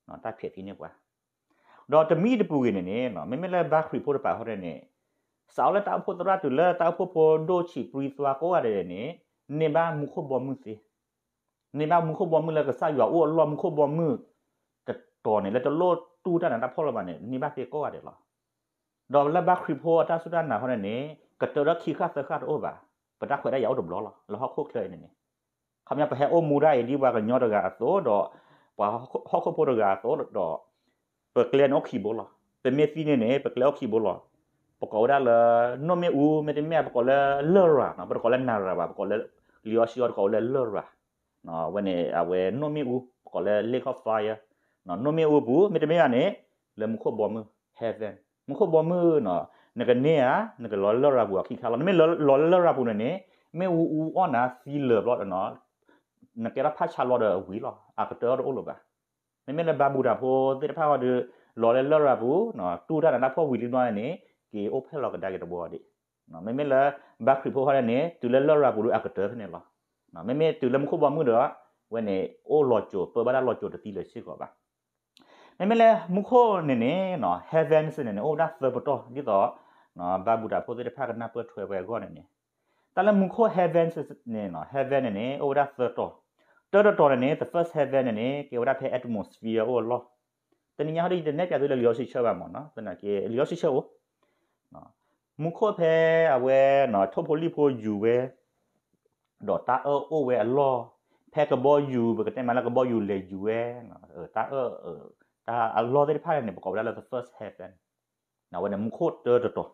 နော်တာဖြစ်ပြီးနေကွာတော့တမိတပူကနေနေနော်မင်းမလဲဘက်ခရီပို့တပါဟောတဲ့နေဆောင်းလက်တောက်ဖို့တရတူလက်တောက်ဖို့ပေါ်ဒိုချီပရီသွားကိုရတယ်နေနေဘာမူခုဘောမှုစီနေဘာမူခုဘောမှုလက်ကစားရွာအိုလောမူခုဘောမှုတတော်နေလက်တလို့တူတာနာဖော်လပါနေနေဘာပြေကိုရတယ်လားတော့လက်ဘက်ခရီပို့တာဆူတာနာဟောတဲ့နေကတရခိခသခတ်အိုဘာပတခွေရရောက်တော့ဘလောလားလောခုတ်ခဲနေနေခမရပဟဲအိုမူရိုင်ဒီဘာကညောတကအသောတော့ปะฮอกพอรกาตอดดอปกเลนอคีบลเป็นเมฟีเนเนปกเลอคีบลอปกเอดาลนเมอูเมเมปกอลเลอระนะปกอลนาระปกเลี้ยลิออชิออรกอลเลอระนะวันนี้เอาเวนมอูปกอลเลเลขอฟไฟนะนมอูบูเมเมเนียเลมุคบอมือเฮเวนมุคบอมือนาะนกเนี้ยนกลอลเลาระบัวคิคาลนไม่ลอลเลาระบัวเนี้ยไม่อูอ้ออนะซีเลอรอดเนาะ na kera pha cha lo de wi lo a ka de o lo ba me me na ba bu da pho te pha wa de lo le lo ra bu no tu da na pho wi li no ne ke o phe lo ka da ke de bo de no me me la ba khri pho ha ne tu le lo ra bu lu a ka de ne lo no me me tu lam khu ba mu de wa ne o lo cho pe ba da lo cho de ti le shi ko ba me me la mu kho ne ne no heaven se ne ne o da se bo to ni do no ba bu da pho te pha ka na pe thwe ba go ne ne แต่ละมุขโค heaven เนี่ยเนาะ heaven เนี่ยโอ้ดัสเตอร์တော်တော်တော်နဲ့ the first heaven နဲ့ ke what the atmosphere ဟိုလောတနည်းအားဖြင့်ဒီနေ့ပြသေးလို့လျော်ရှိချက်ပါမော်နော်တနကေလျော်ရှိချက်ကိုနော်မခုဖဲအဝဲနော်ထုတ်ဖို့လိဖို့ယူပဲတော့တာအိုဝဲအလောဖဲကဘောယူဘကတဲ့မလာကဘောယူလေယူဝဲနော်တာအတာအလောတဲ့ဖာရနေပကောလာ the first heaven နော်ဝဲမခုတော်တော်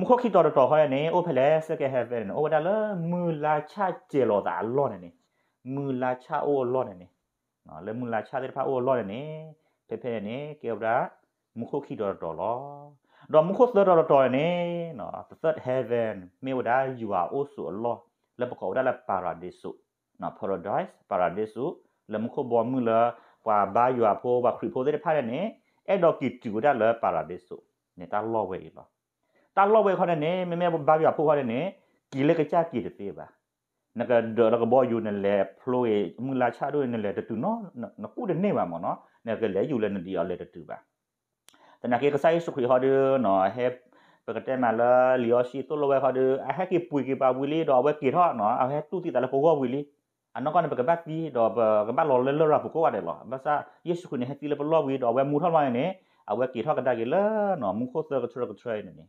မခုခိတော်တော်ဟဲ့နေအိုဖဲလဲ second heaven အိုဝဒါလမူလာချကျေလောတာလောနေมือลาชาโอลอดเนี่ยเนาะแล้วมือลาชาเดพาโอลอดเนี่ยเพ่ๆเนี่ยเกี่ยวกับมุขคิดดอลอดอมุขสดดอเนี่ยเนาะ third heaven มีว่าได้ you are also a lot แล้วประกอบได้ละ paradise เนาะ paradise paradise แล้วมุขบอมือละว่าบาอยู่อ่ะพอว่าคริโพได้พาเนี่ยไอ้ดอกกิจูได้ละ paradise เนี่ยตาลอเวอีหรอตาลอเวคนเนี่ยแม่ๆบาอยู่อ่ะพอคนเนี่ยกี่เล็กจะกี่ตีบ่နကဒရကဘောယူနလေဖလိုေမူလာချတို့နလေတတူနော်နကုတဲ့နေပါမော်နော်နကလေယူလဲနဒီအလဲတတူပါတနကေကဆိုင်စုခရီဟော်ဒနော်ဟဲပကတဲမလာလျောရှိတလဝဲဟော်ဒအဟကေပွေကေပါဝီလီတော့ဝဲကေထော်နော်အဟဲတူတီတလကိုကဝီလီအနောက်ကနပကဘတ်ပြီးတော့ကဘတ်လော်လဲလော်ရာပကိုဝတယ်လောဘာသာယေရှုခရစ်နဲ့ဟဲတီလပလော်ဝီတော့ဝဲမူထော်မိုင်းနေအဝဲကေထော်ကတကေလဲနော်မူခိုဆာကထရကထရိုင်းနေ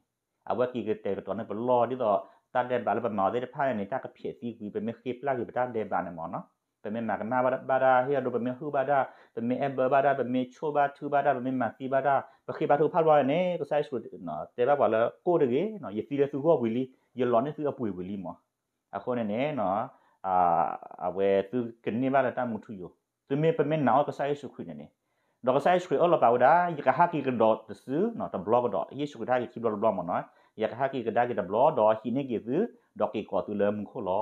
အဝဲကေကတဲကတော့နပလော်ဒီတော့တာတဲ့ဘာလပမာတဲ့ဖာရနေတာကဖြစ်တီကွေပမေခိပလာကိပတာတဲ့ဘာနမောနော်ပမေမာကမာဘာဘာရာဟီရလိုပမေဟူဘာဒါပမေအဘဘာဒါပမေချိုဘာသူဘာဒါပမေမာတီဘာဒါပခိဘာသူဖာဘာနဲကိုဆိုင်စုနော်တေဘာဘာလကိုတကေနော်ယစီရစုကောဝီလီယလောနေစုအပွေဝီလီမောအခုနဲ့နဲနော်အာအဝဲသူကနေဘာလတာမူထူယိုသူမေပမေနောကိုဆိုင်စုခွိနေနဲတော့ဆိုင်စုခွိအော်လပါဝဒါယကဟာကီကဒေါ့တစုနော်တဘလော့ဒေါ့ယေစုခထားကီဘလော့ဘလော့မောနော်อยากหากีกระดากีดับล้อดอกีเนี่กีซื้อดอกกีก่อตัวเลิมคโคล้อ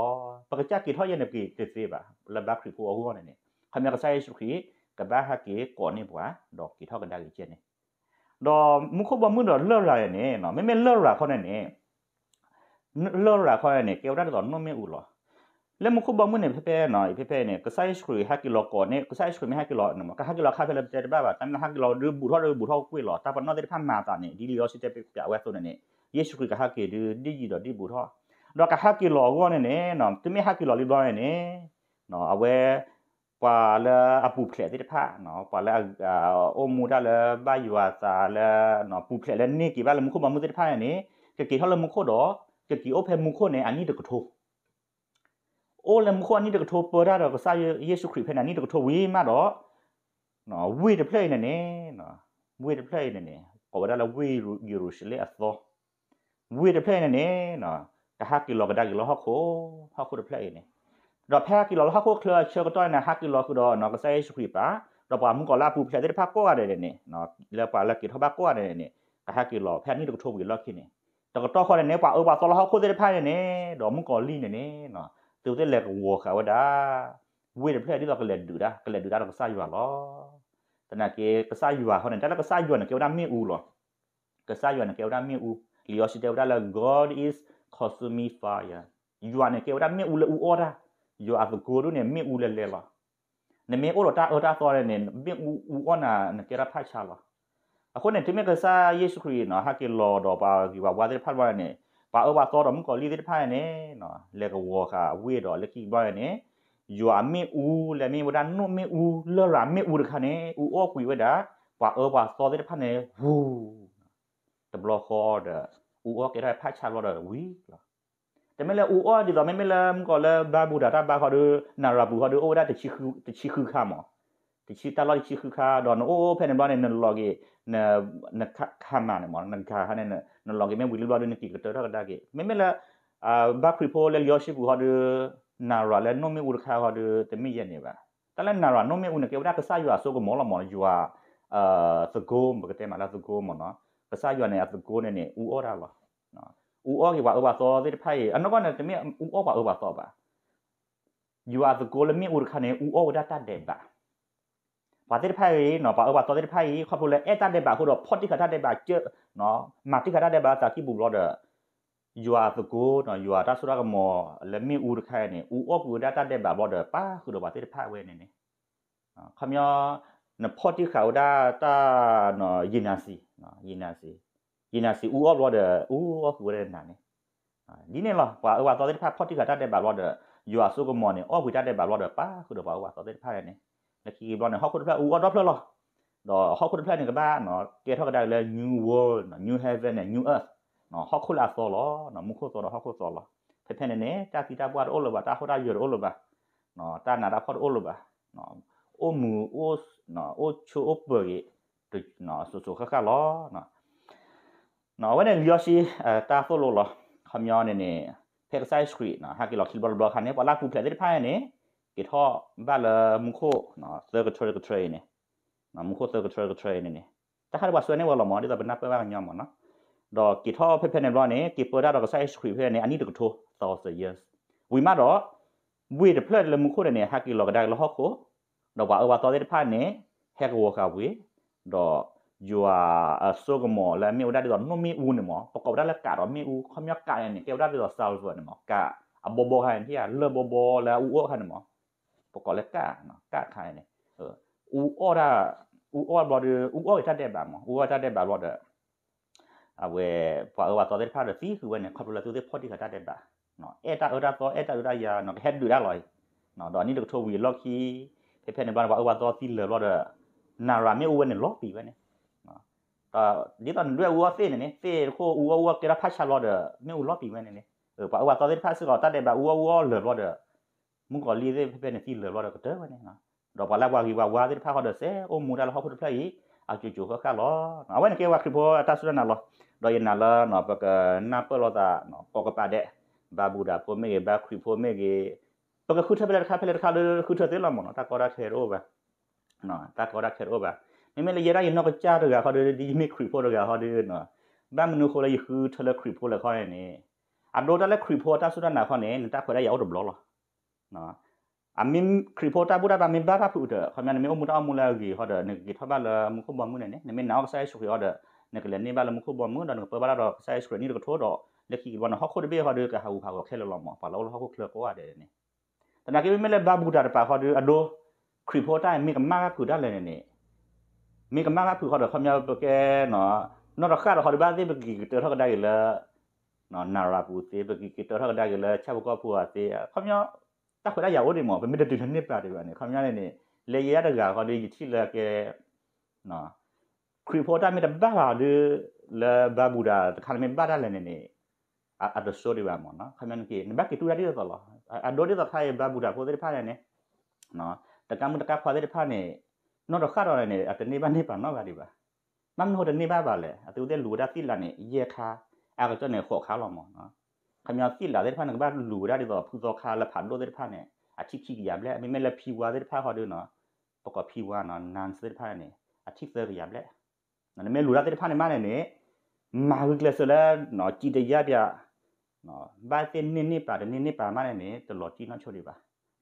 ปกติจากกีท่อยันกีเจ็ดสิบอะระบักคือผู้อาหัวเนี่ยคำยังกรใช้สุขีกระบาหากีก่อนนี่ผัวดอกกีท่อกระดากีเจ็ดเนี่ยดอกมุขบอมือดอกเลิศอะไรเนี่ยเนาะ ไม่ไม่เลิศอะไรนขาเนี่ยเลิศอะไรนขาเนี่ยเกี่ยวด้ตอนนู้นไม่อุ่นหรอ แล้วมุขบอมือเนี่ยเพเพ่หน่อยเพเพ่เนี่ยก็ใช้สุขีห้ากิโลก่อนเนี่ยก็ใช้สุขีไม่ห้ากิโลเนาะก็ห้ากิโลข้าวเพื่อนเจ็ดบ้างแต่ไม่ห้ากิโลหรือบุท่อหรือบุตรท่อกุ้ยหรอแต่ปนนอกได้พันมาตอนนี้ดีเลียวชิเตไปเปียกแวะตัวเนี่ယေရှုခရစ်ကဟာကေလူဒီကြီးတော့ဒီဘူးတော့တော့ကဟာကေလောကောနဲ့နဲ့နော်သူမဟာကေလောလေးတော့နဲ့နဲ့နော်အဝဲပါလာအပူဖလက်တဲ့ဖာနော်ပါလာအိုမူဒါလာဘာယွာစာလာနော်ပူဖလက်လည်းနေကိပါလည်းမခုမမှုတဲ့ဖာနဲ့ကကေထောလည်းမခုတော့ကကေအိုဖဲမခုနဲ့အနိတကထိုးအိုလည်းမခုအနိတကထိုးပေါ်ရတော့ကစားယေရှုခရစ်ဖဲနဲ့အနိတကထိုးဝေးမှတော့နော်ဝေးတဲ့ဖလက်နဲ့နဲ့နော်ဝေးတဲ့ဖလက်နဲ့နဲ့ကောဗဒါလာဝေးယူရရှိလေအသောငွေတဖက်နဲ့နဲ့နော်ကဟကီလောကဒါကီလောဟခိုဟခိုတဖက်နဲ့တော့ဖက်ကီလောဟခိုကလချေကတော့နာဟကီလောကတော့နော်ကဆဲရှိခိပါတော့ပါမှုကလာပူဖက်တဲ့ဖက်ကောရတယ်နဲ့နော်လပါလကီထဘကောရတယ်နဲ့ကဟကီလောဖက်นี่တော့ထုတ်ပြီးလော့ခင်းနေတော့တော့ခေါ်တဲ့နေပါအဘတော်ဟခိုတဲ့ဖက်နဲ့နဲ့တော့မှုကလီနေနဲ့နော်သူတဲ့လက်ဝခါဝဒါဝေးတဲ့ဖက်ဒီတော့ကလက်ဒူတာကလက်ဒူတာတော့ကဆာယူပါလောတနကေကဆာယူပါဟောနေတလကဆာယူနေကေဝဒါမင်းဦးလောကဆာယူနေကေဝဒါမင်းဦး Lioshi te la God is consuming fire. You are ne ke ora me ule u ora. You are the God ne me ule lela. Ne me ora ta ora so ne me u u ona ne ke ra pha cha la. အခုနဲ့တိမေကစားယေရှုခရစ်နော်ဟာကေလော်တော်ပါဒီပါဝါဒဖတ်ပါနဲ့ပါအဘတော်တော်မကိုလီဒဖတ်နဲ့နော်လေကဝခဝေတော်လက်ကိပါနဲ့ယောအမေဦးလည်းမေဘဒန်နုမေဦးလော်ရာမေဦးခနဲ့ဦးအောခွေဝဒပါအဘတော်တဲ့ဖတ်နဲ့ဟူးခေါ်တဲ့อูออกได้พัชาลอดวิแต่ไม่ละอูออดีกว่าไม่ไม่ละมก็ละบาบูดาตาบาเขาดูนาราบูเขาดูโอ้ได้แต่ชิคือแต่ชิคือข้ามอแต่ชิตาลอดชิคือข้าดอนโอ้เพนบ้านเนี่ยนลอกีนะนะข้ามมาเนี่ยมอนันข้าเนี่ยนลอกีไม่วิลลอดูนี่กี่ก็เจอได้ก็ได้ไม่ไม่ละอ่าบาคริโพและยอชิบูเขาดูนาราและโนไม่อุลข้าเขาดูแต่ไม่เย็นเนี่ยบ้าแต่ละนาราโนไม่อุลเนี่ยเกี่ยวได้ก็ซาอยู่อ่ะโซก็มอละมออยู่อ่ะเอ่อสโกมปกติมาแล้วสโกมเนาะภาษาอยู่ในอัตโกนเนี่ยอูออดาบ่เนาะอูออกี่ว่าเออว่าซอสิไผอันนั้นก็เนี่ยจะมีอูออกว่าเออว่าซอบ่อยู่อัตโกนมีอูคันเนี่ยอูออกดาตะเดบ่ဘာတဲ့ဖိုင်နော်ဘာဘာတော်တဲ့ဖိုင်ခပ်လို့လဲအဲ့တတဲ့ဘာခုတော့ဖော်တိခတာတဲ့ဘာကျနော်မာတိခတာတဲ့ဘာတာကိဘူးလို့တော့ you are the go နော် you are ဒါဆိုတာကမော်လက်မီဦးတခိုင်နေဦးအော့ကူဒါတတဲ့ဘာဘောတော့ပါခုတော့ဘာတဲ့ဖိုင်ဝဲနေနေခမရနဖော်တိခါဒါတာနော်ယင်နာစီ yinasi yinasi u of water u o อ w a อ e r นั่นนี่นีเนี่ยหรอว่าว่าตอนที่ภาพพอที่เกิดได้แบบรอาเดออยู่อาสุกมอนเนี่ยอ้อคุยได้แบบรอาเดอป้าคือเดี๋ยวบอกว่าตอนที่ภาพเนี่ยนาคี่บอลเนี่ยเขาคุณพระอู้ก็รัเพื่อหรอดอเขาคุณพระหนึ่งกับบ้านเนาะเกี่ยวกับได้เลย new world เนาะ new heaven เนี่ย new earth เนาะเขาคุณอาสอลอเนาะมุขโซลอเขาคุณสอลอเพเพนเนี่ยจ้าตีตาบัวชโอลบะตาเขาได้เยอะโอลบะเนาะตาหน้าดาพอดโอลบะเนาะโอมูโอ้เนาะโอชูโอเบอร์ตุนะสุสุขะลอนะนะวันนี้เลียวชีเอ่อตาโซโลลอคำยอนเนี่ยเพกไซสครีนะฮากิลอคิลบอลบอคันเนี่ยปลากูเพลเดพายเนี่ยกิทอบาลมุโคนะเซอร์กทรีกทรีเนี่ยนะมุโคเซอร์กทรีกทรีเนี่ยถ้าหากว่าส่วนนี้ว่าเราหมอที่เราเป็นนับไปว่ากันยอมหมอนะดอกกิทอเพเพเนี่ยรอเนี่ยกิเปิดได้ดอกไซสครีเพเนี่ยอันนี้ดอกโทซอสเยสวิมาดอกဝေတဖလက်လမှုခုတဲ့နေဟက်ကီလောကဒါလောဟခုတော့ဘာအဝတော်တဲ့ဖာနေဟက်ကဝကဝေတော့ยูอาสุกมอและมีอุดาดีดนุ่มมีอูนมอประกอบได้ละกาดมีอูเขามีกาเนี่ยเกี่ยวได้ดีดซาวเวอร์นมอกาอบโบหันที่อ่ะเริ่มโบโบแล้วอูอ้อหันมอประกอบละกาเนาะกาไทยเนี่ยเอออูอ้อได้อูอ้อบอดอูอ้อจะได้แบบมออูอ้อจะได้แบบบอดအဝဲပွာဝါတော်တဲ့ဖာရစီคือเนี่ยคอมพิวเตอร์ตัวพอดีก็ได้แบบเนาะเอตาเอตาตัวเอตาเอตายาเนาะเฮ็ดดูได้เลยเนาะตอนนี้เราโทรวีล็อกคีเพ่ๆในบ้านว่าเออว่าตัวที่เหลือรอดนารามีอุวันเนี่ยล็อกปีวะเนี่ยต่อนี่ตอนเรื่องวัวเส้นเนี่ยเส้โคอุวัวกระพัชรอเดอไม่อุวล็อกปีวะเนี่ยเออปะว่าก็เส้นพัชรอตัดเดบะวัวัวเหลือรอเดอมึงก็รีเส้เป็นที่เหลือรอเดอก็เจอวะเนี่ยนะดอกปลาว่ากีว่าว่าเส้นพัชรอเดอเส้โอ้มูดาเราเขาพูดเพลย์อาจู่ๆก็ข้าล้อเอาไว้ในเกว่าคลิปว่าตาสุดนั่นล้อดอยนั่นละหนอปะก็นับเปอร์ลอตาหนอปอกระปาเดะบาบูดาพ่อเมย์บาคริพ่เกย์ปะก็คุดเธอไปเลยค่ะไปเลยค่ะเลยคุดเธอเต้นละหมอนตาก็ราเทโร่แบบနော်တာကောဒါခဲရောပါမမေလေရရရနောက်ကချာတော့ကဟောဒီဒီမီခရီပိုတော့ကဟောဒီနော်ဘာမနုခိုလေခူထလခရီပိုလေခေါ်ရနေအဒိုတလေခရီပိုတာဆုဒနာခေါ်နေတာခေါ်ရရောက်တော့ဘလောလားနော်အမင်းခရီပိုတာဘူတာဘာမင်းဘာဘာဖူတာခမနမေအမှုတာမူလာကြီးဟောဒါနေကြီးထဘလာမခုဘမှုနေနေမင်းနောက်ဆိုင်ရှူရတော့နေကလည်းနေပါလမခုဘမှုတော့ပဘာတော့ဆိုင်ရှူရနေတော့ထိုးတော့လက်ကြီးဘာနဟခုတ်ဘေးဟောဒါကဟာဟူဟာကိုခဲလောလောမပါလောဟခုခဲလောကိုရတယ်နေတနာကိမေလေဘာဘူတာပါဟောဒါအဒိုခရီပေါ်တိုင်းမိကမာကူဒါလည်းနေမိကမာကူခေါ်တော့ခမရပကဲနော်နော်ရခါတော့ဟော်ဘာဒီဘကီတော်ထကဒါကလာနော်နာရာပူသေးဘကီတော်ထကဒါကလာချက်ဘကပူဟာသေးခမရတက်ခွေရရဝဒီမောဘမိတတူနှစ်ပြတယ်ဗျာနေခမရလည်းနေလေရတကခေါ်ဒီချီလာကဲနော်ခရီပေါ်တိုင်းမိတဘာဟာလေလာဘာဘူဒါခါမင်းဘာဒါလည်းနေနေအဒဆိုရီဘာမောနော်ခမန်ကေနဘကီတူရဒီတော့လားအဒိုဒီတော့ဖိုင်ဘာဘူဒါပိုဒရီဖိုင်နေနော်တကမှုတကခွာတဲ့ဖာနေနော်တော့ခါတော့နေအတနေပါနေပါနော်ဗါဒီပါမမဟုတ်တနေပါပါလေအတူတဲ့လူဒါတိလာနေရေခါအဲ့တော့နေခေါ်ခါလောမောနော်ခမရတိလာတဲ့ဖာနေကဘာလူဒါဒီတော့ဖူစောခါလာဖာလို့တဲ့ဖာနေအချိချိကြရပြလေအမေမလက်ဖြီဝါတဲ့ဖာဟောတယ်နော်ပကဖြီဝါနော်နန်စတဲ့ဖာနေအချိစေရပြလေနော်မေလူဒါတဲ့ဖာနေမနေနေမာဝိကလဆလာနော်ကြည်တရပြနော်ဘာတဲ့နင်းနေပါတယ်နင်းနေပါမနေနေတလော်ကြည့်နော်ချိုးလေးပါ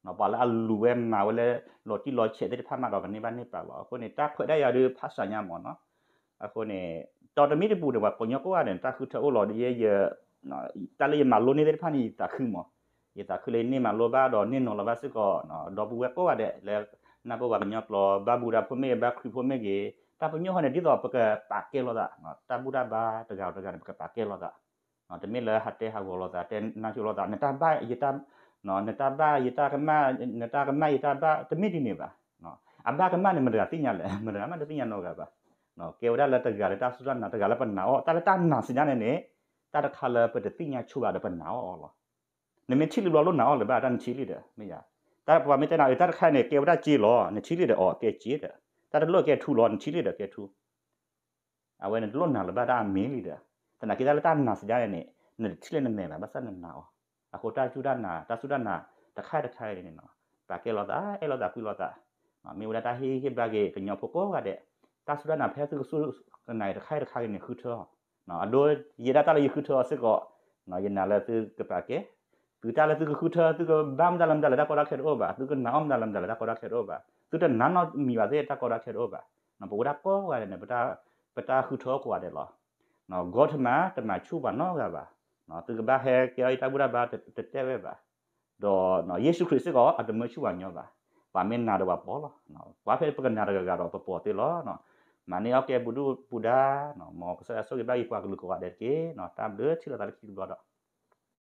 นอปาละลูเวมนาวเลยโลที่โลเชได้พามากอกันนี่บ้านนี่ปะว่าคนนี้ตาเคยได้ยาดูภาษาญาหมอเนาะคนนี้ตอนมีได้ปูเดี๋ยวว่าคนยกว่าเนี่ยตาคือเธอโอ้หลอดเยอะๆเนาะตาเลยมาโลนี่ได้พานี่ตาคือหมอเยตาคือเลยนี่มาโลบ้าดอนนี่นอลบ้าซึก็เนาะดอบูเวก็ว่าเด้แล้วနာဘောဘာညောကလောဘာဘူရာဖမေဘာခရီဖမေကေတာပညောဟနေဒီတော့ပကပါကေလောဒါနော်တာဘူရာဘာတကြောင်တကြောင်ပကပါကေလောဒါနော်တမေလဟတ်တဲဟာဝလောဒါတဲနာချိုလောဒါနတာဘာယတာနော်နတဘယတကမနတကမယတဘတမိဒီနေပါနော်အဘကမနေမရတိညာလဲမရမတတိညာတော့ကပါနော်ကေဝဒလက်တကရတဆုဒနာတကလပနာဩတလတနာစညာနေနေတာတခါလပတတိညာချူပါတပနာဩလောနမချီလီလောလောနာဩလဘာတန်ချီလီတဲ့မရတာဘဝမေတ္တာတတခါနေကေဝဒကြည်လောနချီလီတဲ့ဩကေကြည်တဲ့တတလောကေထူလောနချီလီတဲ့ကေထူအဝဲနလောနာလဘာတာမင်းလီတဲ့တနာကေဒလတနာစညာနေနေချီလီနေမဘာစနနာဩအခုတာချူဒနာတာဆူဒနာတခါတခါနေနော်ဘာကဲလောတာအဲလောတာကူလောတာမေဝဒတာဟေဟေဘာကေကညောဖကောကတဲ့တာဆူဒနာဖဲသူဆူကနိုင်တခါတခါနေခုထောနော်အလိုရဒတာလေခုထောစကောနော်ယနာလေသူကပါကေသူတာလေသူခုထောသူကဘာမ်ဒလမ်ဒလဒါကောရခဲရောဘာသူကနာမ်ဒလမ်ဒလဒါကောရခဲရောဘာသူတနာနော်မီပါတဲ့တာကောရခဲရောဘာနော်ဘောဒါကောကတဲ့ပတာပတာခုထောကွာတဲ့လောနော်ဂေါထမတမချူပါနော်ကပါနော်သူကဘာဟဲကြောက်တာဘူးဘာတက်တဲဝဲပါတော့နော်ယေရှုခရစ်စကအတမချူဝညောပါပါမင်းနာတော့ပေါ်လားနော်ဘာဖဲပကနာရကတော့ပပေါ်တယ်လားနော်မနီအောက်ကဘူဒူပူဒါနော်မောကဆဲဆိုကဘာကြီးပွားကလူကောတဲ့ကေနော်တမ်လေချီလာတာကီဘောတော့